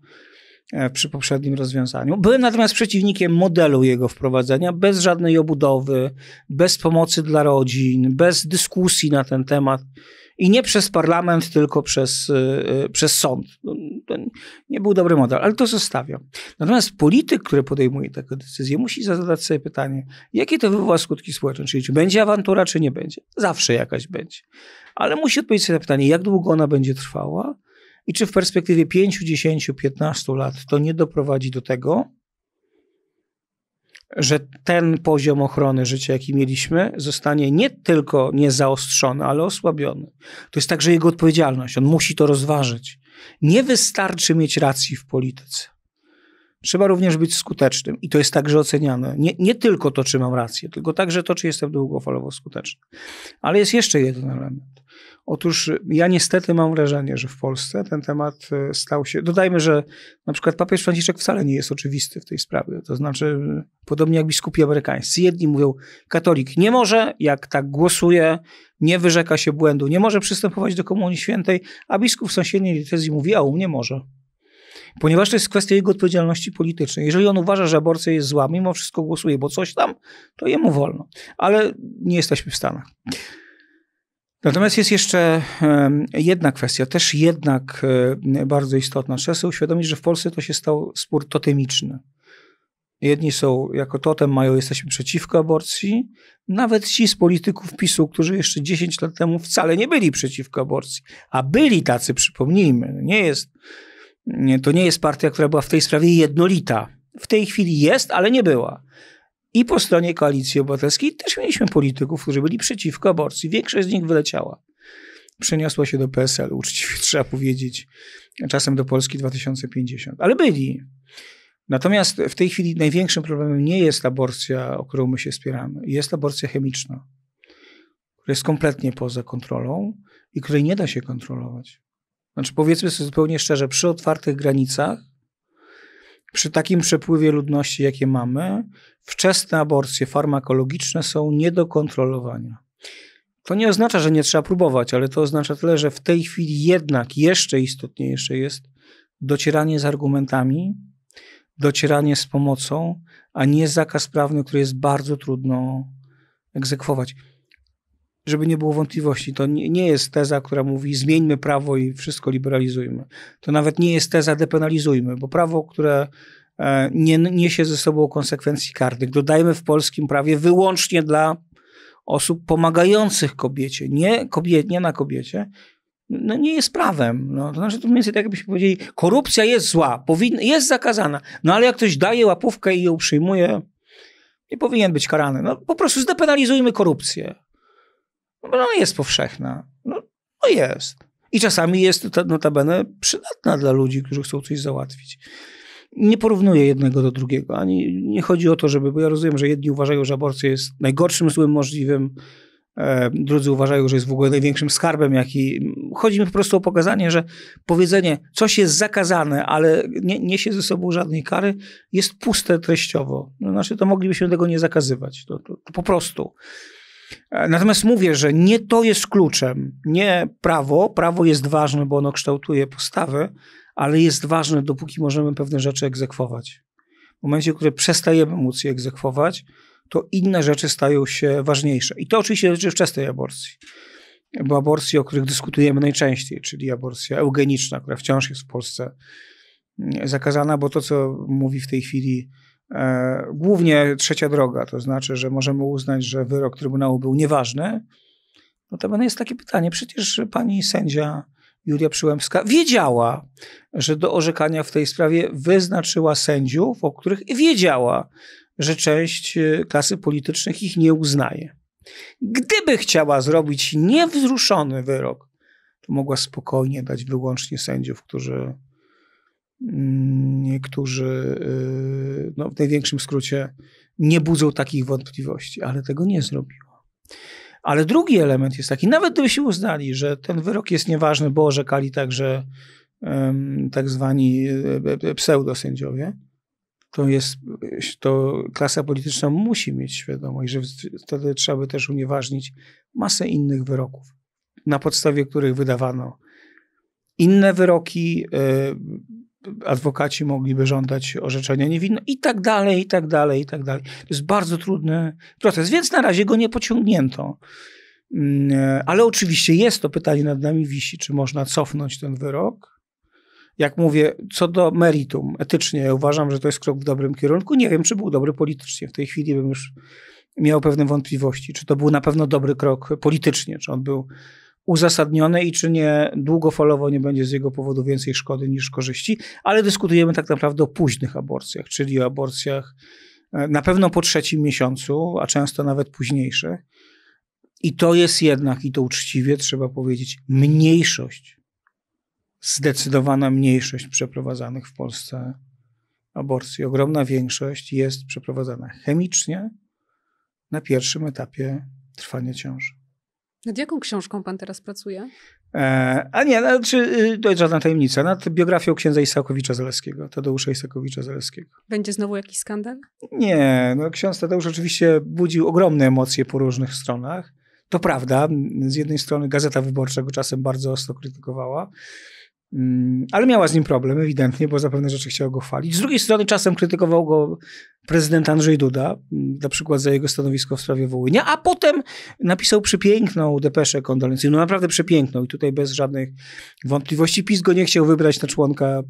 e, przy poprzednim rozwiązaniu. Byłem natomiast przeciwnikiem modelu jego wprowadzenia, bez żadnej obudowy, bez pomocy dla rodzin, bez dyskusji na ten temat i nie przez parlament, tylko przez, y, y, przez sąd. No, to nie był dobry model, ale to zostawiam. Natomiast polityk, który podejmuje takie decyzje, musi zadać sobie pytanie, jakie to wywoła skutki społeczne, czyli czy będzie awantura, czy nie będzie. Zawsze jakaś będzie. Ale musi odpowiedzieć sobie na pytanie, jak długo ona będzie trwała i czy w perspektywie 5, 10, 15 lat to nie doprowadzi do tego, że ten poziom ochrony życia, jaki mieliśmy, zostanie nie tylko nie zaostrzony, ale osłabiony. To jest także jego odpowiedzialność. On musi to rozważyć. Nie wystarczy mieć racji w polityce. Trzeba również być skutecznym i to jest także oceniane. Nie, nie tylko to, czy mam rację, tylko także to, czy jestem długofalowo skuteczny. Ale jest jeszcze jeden element. Otóż y, ja niestety mam wrażenie, że w Polsce ten temat y, stał się. Dodajmy, że na przykład papież Franciszek wcale nie jest oczywisty w tej sprawie. To znaczy, y, podobnie jak biskupi amerykańscy. Jedni mówią, katolik nie może, jak tak głosuje, nie wyrzeka się błędu, nie może przystępować do Komunii Świętej, a biskup w sąsiedniej decyzji mówi, a u mnie może ponieważ to jest kwestia jego odpowiedzialności politycznej. Jeżeli on uważa, że aborcja jest zła, mimo wszystko głosuje, bo coś tam, to jemu wolno. Ale nie jesteśmy w Stanach. Natomiast jest jeszcze jedna kwestia, też jednak e, bardzo istotna. Trzeba sobie uświadomić, że w Polsce to się stał spór totemiczny. Jedni są jako totem, mają jesteśmy przeciwko aborcji. Nawet ci z polityków PiSu, którzy jeszcze 10 lat temu wcale nie byli przeciwko aborcji, a byli tacy, przypomnijmy. No nie jest, nie, to nie jest partia, która była w tej sprawie jednolita. W tej chwili jest, ale nie była. I po stronie Koalicji Obywatelskiej też mieliśmy polityków, którzy byli przeciwko aborcji. Większość z nich wyleciała. Przeniosła się do PSL, uczciwie [LAUGHS] trzeba powiedzieć, czasem do Polski 2050. Ale byli. Natomiast w tej chwili największym problemem nie jest aborcja, o którą my się spieramy. Jest aborcja chemiczna, która jest kompletnie poza kontrolą i której nie da się kontrolować. Znaczy, powiedzmy sobie zupełnie szczerze, przy otwartych granicach przy takim przepływie ludności, jakie mamy, wczesne aborcje farmakologiczne są nie do kontrolowania. To nie oznacza, że nie trzeba próbować, ale to oznacza tyle, że w tej chwili jednak jeszcze istotniejsze jest docieranie z argumentami, docieranie z pomocą, a nie zakaz prawny, który jest bardzo trudno egzekwować żeby nie było wątpliwości, to nie, nie, jest teza, która mówi zmieńmy prawo i wszystko liberalizujmy. To nawet nie jest teza depenalizujmy, bo prawo, które e, nie niesie ze sobą konsekwencji karnych, dodajmy w polskim prawie wyłącznie dla osób pomagających kobiecie, nie, kobiet, nie na kobiecie, no nie jest prawem. No, to znaczy, to mniej więcej tak jakbyśmy powiedzieli, korupcja jest zła, powin jest zakazana, no ale jak ktoś daje łapówkę i ją przyjmuje, nie powinien być karany. No po prostu zdepenalizujmy korupcję. No ona jest powszechna. No, no jest. I czasami jest notabene przydatna dla ludzi, którzy chcą coś załatwić nie porównuję jednego do drugiego. Ani nie chodzi o to, żeby, bo ja rozumiem, że jedni uważają, że aborcja jest najgorszym złym możliwym, e, drudzy uważają, że jest w ogóle największym skarbem, jaki. Chodzi mi po prostu o pokazanie, że powiedzenie, coś jest zakazane, ale nie niesie ze sobą żadnej kary, jest puste treściowo. No, znaczy, to moglibyśmy tego nie zakazywać. To, to, to po prostu. E, natomiast mówię, że nie to jest kluczem, nie prawo. Prawo jest ważne, bo ono kształtuje postawy, ale jest ważne, dopóki możemy pewne rzeczy egzekwować. W momencie, w którym przestajemy móc je egzekwować, to inne rzeczy stają się ważniejsze. I to oczywiście dotyczy wczesnej aborcji, bo aborcji, o których dyskutujemy najczęściej, czyli aborcja eugeniczna, która wciąż jest w Polsce mm, zakazana, bo to, co mówi w tej chwili E, głównie trzecia droga, to znaczy, że możemy uznać, że wyrok Trybunału był nieważny, no to jest takie pytanie, przecież pani sędzia Julia Przyłębska wiedziała, że do orzekania w tej sprawie wyznaczyła sędziów, o których wiedziała, że część e, klasy politycznych ich nie uznaje. Gdyby chciała zrobić niewzruszony wyrok, to mogła spokojnie dać wyłącznie sędziów, którzy niektórzy, y, no, w największym skrócie nie budzą takich wątpliwości, ale tego nie zrobiło. Ale drugi element jest taki, nawet gdyby się uznali, że ten wyrok jest nieważny, bo orzekali także um, tak zwani e, e, pseudosędziowie, to jest, to klasa polityczna musi mieć świadomość, że wtedy trzeba by też unieważnić masę innych wyroków, na podstawie których wydawano inne wyroki, e, adwokaci mogliby żądać orzeczenia niewinno i tak dalej, i tak dalej, i tak dalej. To jest bardzo trudny proces, więc na razie go nie pociągnięto. Mm, e, ale oczywiście jest to pytanie nad nami wisi, czy można cofnąć ten wyrok. Jak mówię, co do meritum, etycznie uważam, że to jest krok w dobrym kierunku. Nie wiem, czy był dobry politycznie. W tej chwili bym już miał pewne wątpliwości, czy to był na pewno dobry krok politycznie, czy on był uzasadnione i czy nie długofalowo nie będzie z jego powodu więcej szkody niż korzyści, ale dyskutujemy tak naprawdę o późnych aborcjach, czyli o aborcjach e, na pewno po trzecim miesiącu, a często nawet późniejszych. I to jest jednak, i to uczciwie trzeba powiedzieć, mniejszość, zdecydowana mniejszość przeprowadzanych w Polsce aborcji. Ogromna większość jest przeprowadzana chemicznie na pierwszym etapie trwania ciąży. Nad jaką książką pan teraz pracuje? E, a nie, czy znaczy, y, to jest żadna tajemnica. Nad biografią księdza Isakowicza Zaleskiego, Tadeusza Isakowicza Zaleskiego. Będzie znowu jakiś skandal? Nie, no ksiądz Tadeusz oczywiście budził ogromne emocje po różnych stronach. To prawda, z jednej strony Gazeta Wyborcza go czasem bardzo ostro krytykowała, Mm, ale miała z nim problem, ewidentnie, bo za pewne rzeczy chciał go chwalić. Z drugiej strony czasem krytykował go prezydent Andrzej Duda, mm, na przykład za jego stanowisko w sprawie Wołynia, a potem napisał przepiękną depeszę kondolencyjną, no, naprawdę przepiękną i tutaj bez żadnych wątpliwości. PiS go nie chciał wybrać na członka e,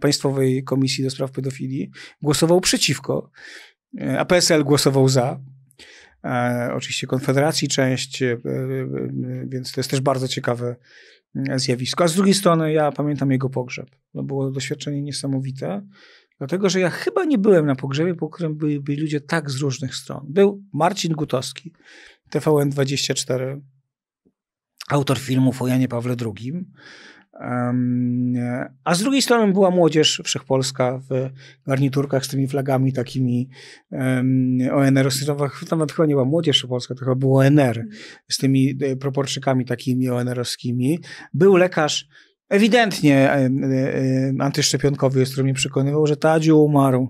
Państwowej Komisji do Spraw Pedofilii. Głosował przeciwko, e, a PSL głosował za. E, oczywiście Konfederacji część, więc to jest też bardzo ciekawe E, zjawisko. A z drugiej strony ja pamiętam jego pogrzeb. To było doświadczenie niesamowite, dlatego że ja chyba nie byłem na pogrzebie, po którym byli, byli ludzie tak z różnych stron. Był Marcin Gutowski, TVN24, autor filmów o Janie Pawle II, a z drugiej strony była młodzież wszechpolska w garniturkach z tymi flagami takimi um, ONR, nawet chyba nie była młodzież wszechpolska, to chyba było ONR z tymi e, proporczykami takimi ONR-owskimi. Był lekarz ewidentnie e, e, antyszczepionkowy, który mnie przekonywał, że Tadziu umarł,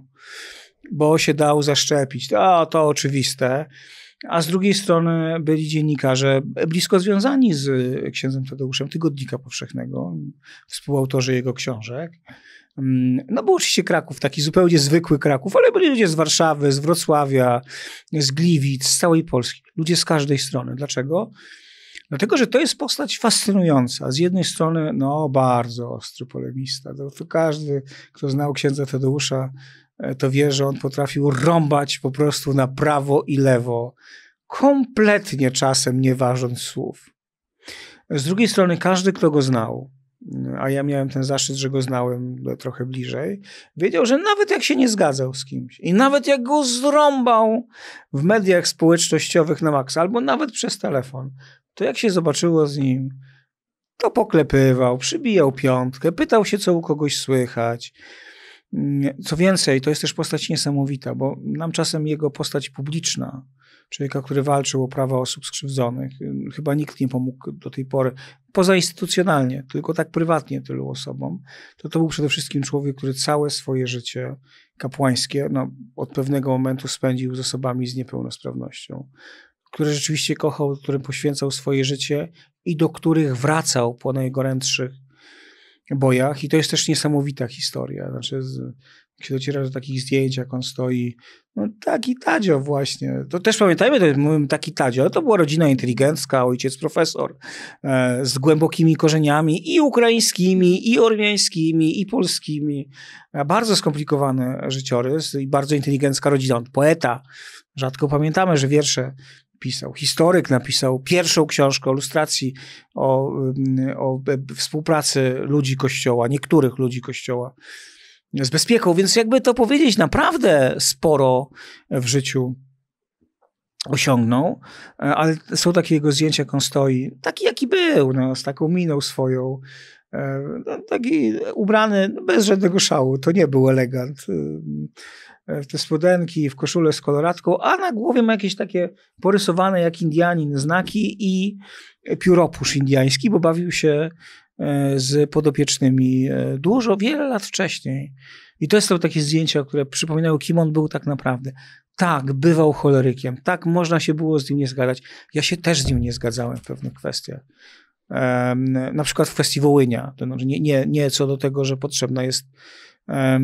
bo się dał zaszczepić. A to oczywiste a z drugiej strony byli dziennikarze blisko związani z księdzem Tadeuszem Tygodnika Powszechnego, współautorzy jego książek. Mm, no był oczywiście Kraków, taki zupełnie zwykły Kraków, ale byli ludzie z Warszawy, z Wrocławia, z Gliwic, z całej Polski. Ludzie z każdej strony. Dlaczego? Dlatego, że to jest postać fascynująca. Z jednej strony, no, bardzo ostry polemista. To, każdy, kto znał księdza Tadeusza, E, to wie, że on potrafił rąbać po prostu na prawo i lewo, kompletnie czasem nie ważąc słów. Z drugiej strony, każdy, kto go znał, a ja miałem ten zaszczyt, że go znałem trochę bliżej, wiedział, że nawet jak się nie zgadzał z kimś i nawet jak go zrąbał w mediach społecznościowych na maksa, albo nawet przez telefon, to jak się zobaczyło z nim, to poklepywał, przybijał piątkę, pytał się, co u kogoś słychać. Co więcej, to jest też postać niesamowita, bo nam czasem jego postać publiczna, człowieka, który walczył o prawa osób skrzywdzonych, y, chyba nikt nie pomógł do tej pory, poza instytucjonalnie, tylko tak prywatnie tylu osobom, to to był przede wszystkim człowiek, który całe swoje życie kapłańskie no, od pewnego momentu spędził z osobami z niepełnosprawnością, które rzeczywiście kochał, którym poświęcał swoje życie i do których wracał po najgorętszych bojach i to jest też niesamowita historia. Znaczy, z, jak się dociera do takich zdjęć, jak on stoi, no taki Tadzio właśnie. To też pamiętajmy, to mówimy taki Tadzio, ale to była rodzina inteligencka, ojciec profesor, e, z głębokimi korzeniami i ukraińskimi, i ormiańskimi, i polskimi. E, bardzo skomplikowany życiorys i bardzo inteligencka rodzina. On poeta, rzadko pamiętamy, że wiersze pisał. Historyk napisał pierwszą książkę o lustracji, o, o współpracy ludzi Kościoła, niektórych ludzi Kościoła z bezpieką, więc jakby to powiedzieć, naprawdę sporo w życiu osiągnął, ale są takie jego zdjęcia, jak on stoi, taki jaki był, no, z taką miną swoją, e, no, taki ubrany no, bez żadnego szału, to nie był elegant, w e, te spodenki, w koszulę z koloratką, a na głowie ma jakieś takie porysowane jak Indianin znaki i pióropusz indiański, bo bawił się e, z podopiecznymi e, dużo, wiele lat wcześniej. I to są takie zdjęcia, które przypominają, kim on był tak naprawdę. Tak, bywał cholerykiem, tak, można się było z nim nie zgadzać. Ja się też z nim nie zgadzałem w pewnych kwestiach. Um, na przykład w kwestii Wołynia. To znaczy nie, nie, nie co do tego, że potrzebna jest E,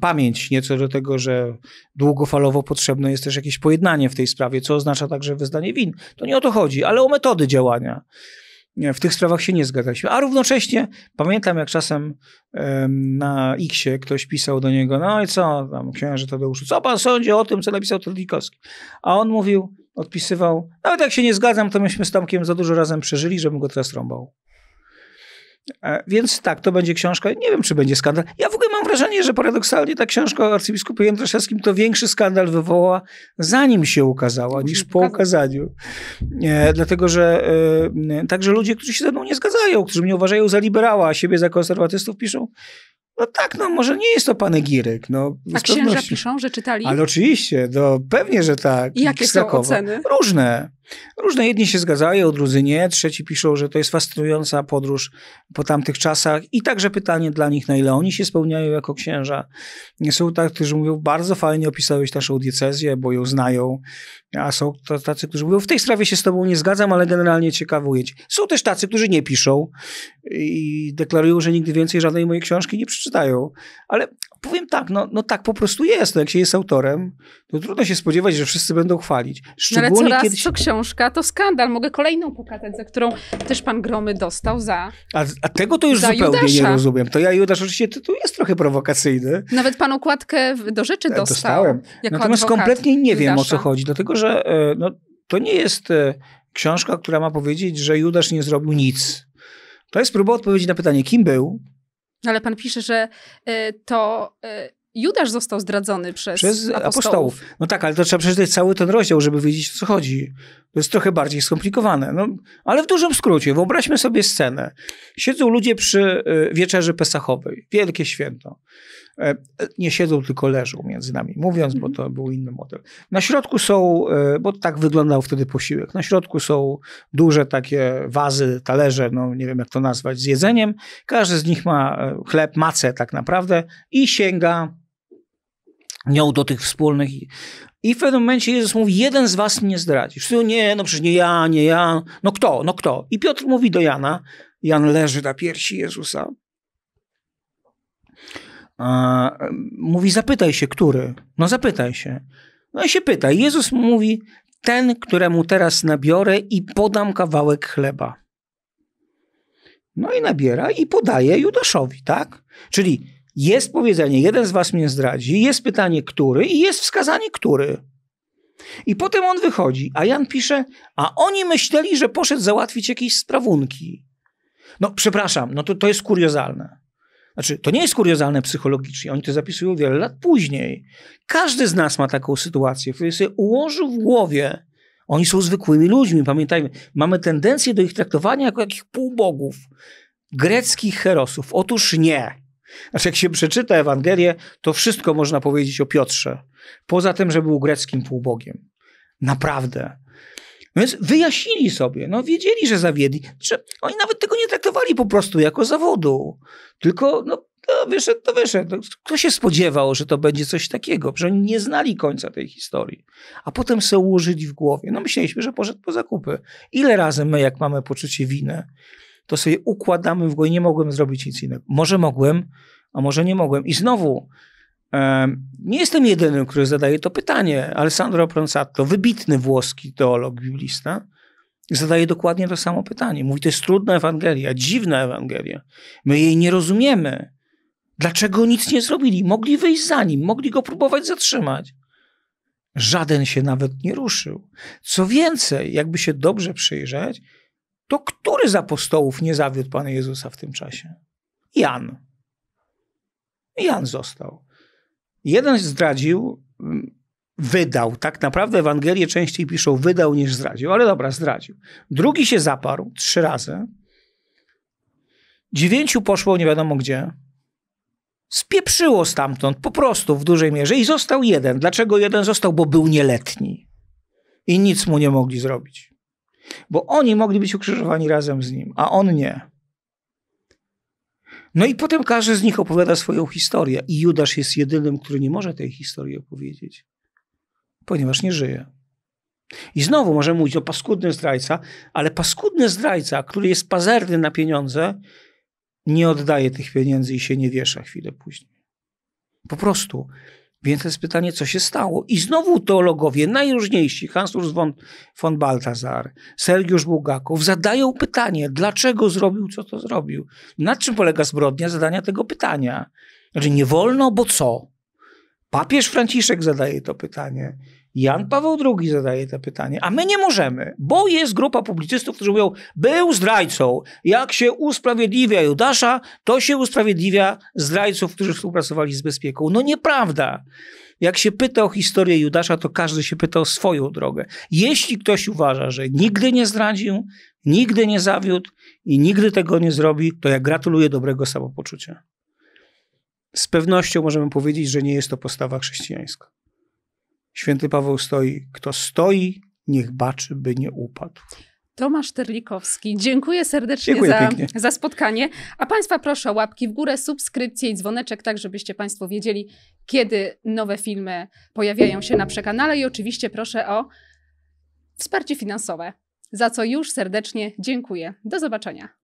pamięć nieco do tego, że długofalowo potrzebne jest też jakieś pojednanie w tej sprawie, co oznacza także wyznanie win. To nie o to chodzi, ale o metody działania. W tych sprawach się nie zgadzaliśmy. A równocześnie pamiętam, jak czasem na Xie ktoś pisał do niego: No i co, tam księże Tadeuszu, co pan sądzi o tym, co napisał Trudnikowski? A on mówił, odpisywał: Nawet jak się nie zgadzam, to myśmy z Tomkiem za dużo razem przeżyli, żebym go teraz trąbał. E, więc tak, to będzie książka. Nie wiem, czy będzie skandal. Ja w mam wrażenie, że paradoksalnie ta książka o arcybiskupie Jędraszewskim to większy skandal wywołała, zanim się ukazała, niż po ukazaniu. E, dlatego, że e, także ludzie, którzy się ze mną nie zgadzają, którzy mnie uważają za liberała, a siebie za konserwatystów, piszą, no tak, no może nie jest to panegiryk. No, a księża piszą, że czytali? Ale oczywiście, no pewnie, że tak. I jakie są oceny? Różne. Różne jedni się zgadzają, drudzy nie, trzeci piszą, że to jest fascynująca podróż po tamtych czasach i także pytanie dla nich, na ile oni się spełniają jako księża. Są tacy, którzy mówią, bardzo fajnie opisałeś naszą diecezję, bo ją znają, a są tacy, którzy mówią, w tej sprawie się z tobą nie zgadzam, ale generalnie ciekawuję cię. Są też tacy, którzy nie piszą i deklarują, że nigdy więcej żadnej mojej książki nie przeczytają, ale powiem tak, no, no tak po prostu jest, no, jak się jest autorem, to trudno się spodziewać, że wszyscy będą chwalić. No Szczególnie ale kiedy co książka, to skandal. Mogę kolejną pokazać, za którą też pan Gromy dostał za. A, a tego to już zupełnie Judasza. nie rozumiem. To ja Judasz oczywiście tu jest trochę prowokacyjny. Nawet pan okładkę do rzeczy e, dostał. Dostałem. Natomiast kompletnie nie wiem Judasza. o co chodzi, dlatego że e, no, to nie jest e, książka, która ma powiedzieć, że Judasz nie zrobił nic. To jest próba odpowiedzi na pytanie, kim był. Ale pan pisze, że to Judasz został zdradzony przez, przez apostołów. apostołów. No tak, ale to trzeba przeczytać cały ten rozdział, żeby wiedzieć, o co chodzi. To jest trochę bardziej skomplikowane. No, ale w dużym skrócie, wyobraźmy sobie scenę. Siedzą ludzie przy y, wieczerzy pesachowej. Wielkie święto. E, nie siedzą, tylko leżą między nami, mówiąc, bo mhm. to był inny model. Na środku są, e, bo tak wyglądał wtedy posiłek, na środku są duże takie wazy, talerze, no nie wiem jak to nazwać, z jedzeniem. Każdy z nich ma e, chleb, macę tak naprawdę i sięga nią do tych wspólnych. I w pewnym momencie Jezus mówi, jeden z was mnie zdradzi. Wszyscy, nie, no przecież nie ja, nie ja. No kto, no kto? I Piotr mówi do Jana. Jan leży na piersi Jezusa. A, mówi, zapytaj się, który? No zapytaj się. No i się pyta. Jezus mówi, ten, któremu teraz nabiorę i podam kawałek chleba. No i nabiera i podaje Judaszowi, tak? Czyli jest powiedzenie, jeden z was mnie zdradzi, jest pytanie, który i jest wskazanie, który. I potem on wychodzi, a Jan pisze, a oni myśleli, że poszedł załatwić jakieś sprawunki. No, przepraszam, no to, to jest kuriozalne. Znaczy, to nie jest kuriozalne psychologicznie, oni to zapisują wiele lat później. Każdy z nas ma taką sytuację, w której sobie ułożył w głowie, oni są zwykłymi ludźmi, pamiętajmy, mamy tendencję do ich traktowania jako jakichś półbogów, greckich herosów. Otóż nie. Znaczy, jak się przeczyta Ewangelię, to wszystko można powiedzieć o Piotrze. Poza tym, że był greckim półbogiem. Naprawdę. No więc wyjaśnili sobie, no wiedzieli, że zawiedli. Że oni nawet tego nie traktowali po prostu jako zawodu. Tylko, no, to wyszedł, to wyszedł. No, kto się spodziewał, że to będzie coś takiego? że oni nie znali końca tej historii. A potem se ułożyli w głowie. No myśleliśmy, że poszedł po zakupy. Ile razy my, jak mamy poczucie winy, to sobie układamy w głowie, nie mogłem zrobić nic innego. Może mogłem, a może nie mogłem. I znowu, nie jestem jedynym, który zadaje to pytanie. Alessandro Pronsatto, wybitny włoski teolog, biblista, zadaje dokładnie to samo pytanie. Mówi, to jest trudna Ewangelia, dziwna Ewangelia. My jej nie rozumiemy. Dlaczego nic nie zrobili? Mogli wyjść za nim, mogli go próbować zatrzymać. Żaden się nawet nie ruszył. Co więcej, jakby się dobrze przyjrzeć, to który z apostołów nie zawiódł Pana Jezusa w tym czasie? Jan. Jan został. Jeden zdradził, mm, wydał. Tak naprawdę Ewangelie częściej piszą wydał niż zdradził, ale dobra, zdradził. Drugi się zaparł trzy razy. Dziewięciu poszło nie wiadomo gdzie. Spieprzyło stamtąd po prostu w dużej mierze i został jeden. Dlaczego jeden został? Bo był nieletni i nic mu nie mogli zrobić bo oni mogli być ukrzyżowani razem z nim, a on nie. No i potem każdy z nich opowiada swoją historię, i Judasz jest jedynym, który nie może tej historii opowiedzieć, ponieważ nie żyje. I znowu możemy mówić o paskudnym zdrajca, ale paskudny zdrajca, który jest pazerny na pieniądze, nie oddaje tych pieniędzy i się nie wiesza chwilę później. Po prostu więc jest pytanie, co się stało? I znowu teologowie najróżniejsi, Hans Urs von, von Baltazar, Sergiusz Bugakow, zadają pytanie, dlaczego zrobił, co to zrobił? Na czym polega zbrodnia zadania tego pytania? Znaczy, nie wolno, bo co? Papież Franciszek zadaje to pytanie. Jan Paweł II zadaje to pytanie, a my nie możemy, bo jest grupa publicystów, którzy mówią, był zdrajcą. Jak się usprawiedliwia Judasza, to się usprawiedliwia zdrajców, którzy współpracowali z bezpieką. No nieprawda. Jak się pyta o historię Judasza, to każdy się pyta o swoją drogę. Jeśli ktoś uważa, że nigdy nie zdradził, nigdy nie zawiódł i nigdy tego nie zrobi, to ja gratuluję dobrego samopoczucia. Z pewnością możemy powiedzieć, że nie jest to postawa chrześcijańska. Święty Paweł stoi. Kto stoi, niech baczy, by nie upadł. Tomasz Terlikowski. Dziękuję serdecznie Dziękuję za, za, spotkanie. A Państwa proszę o łapki w górę, subskrypcje i dzwoneczek, tak żebyście Państwo wiedzieli, kiedy nowe filmy pojawiają się na przekanale. I oczywiście proszę o wsparcie finansowe, za co już serdecznie dziękuję. Do zobaczenia.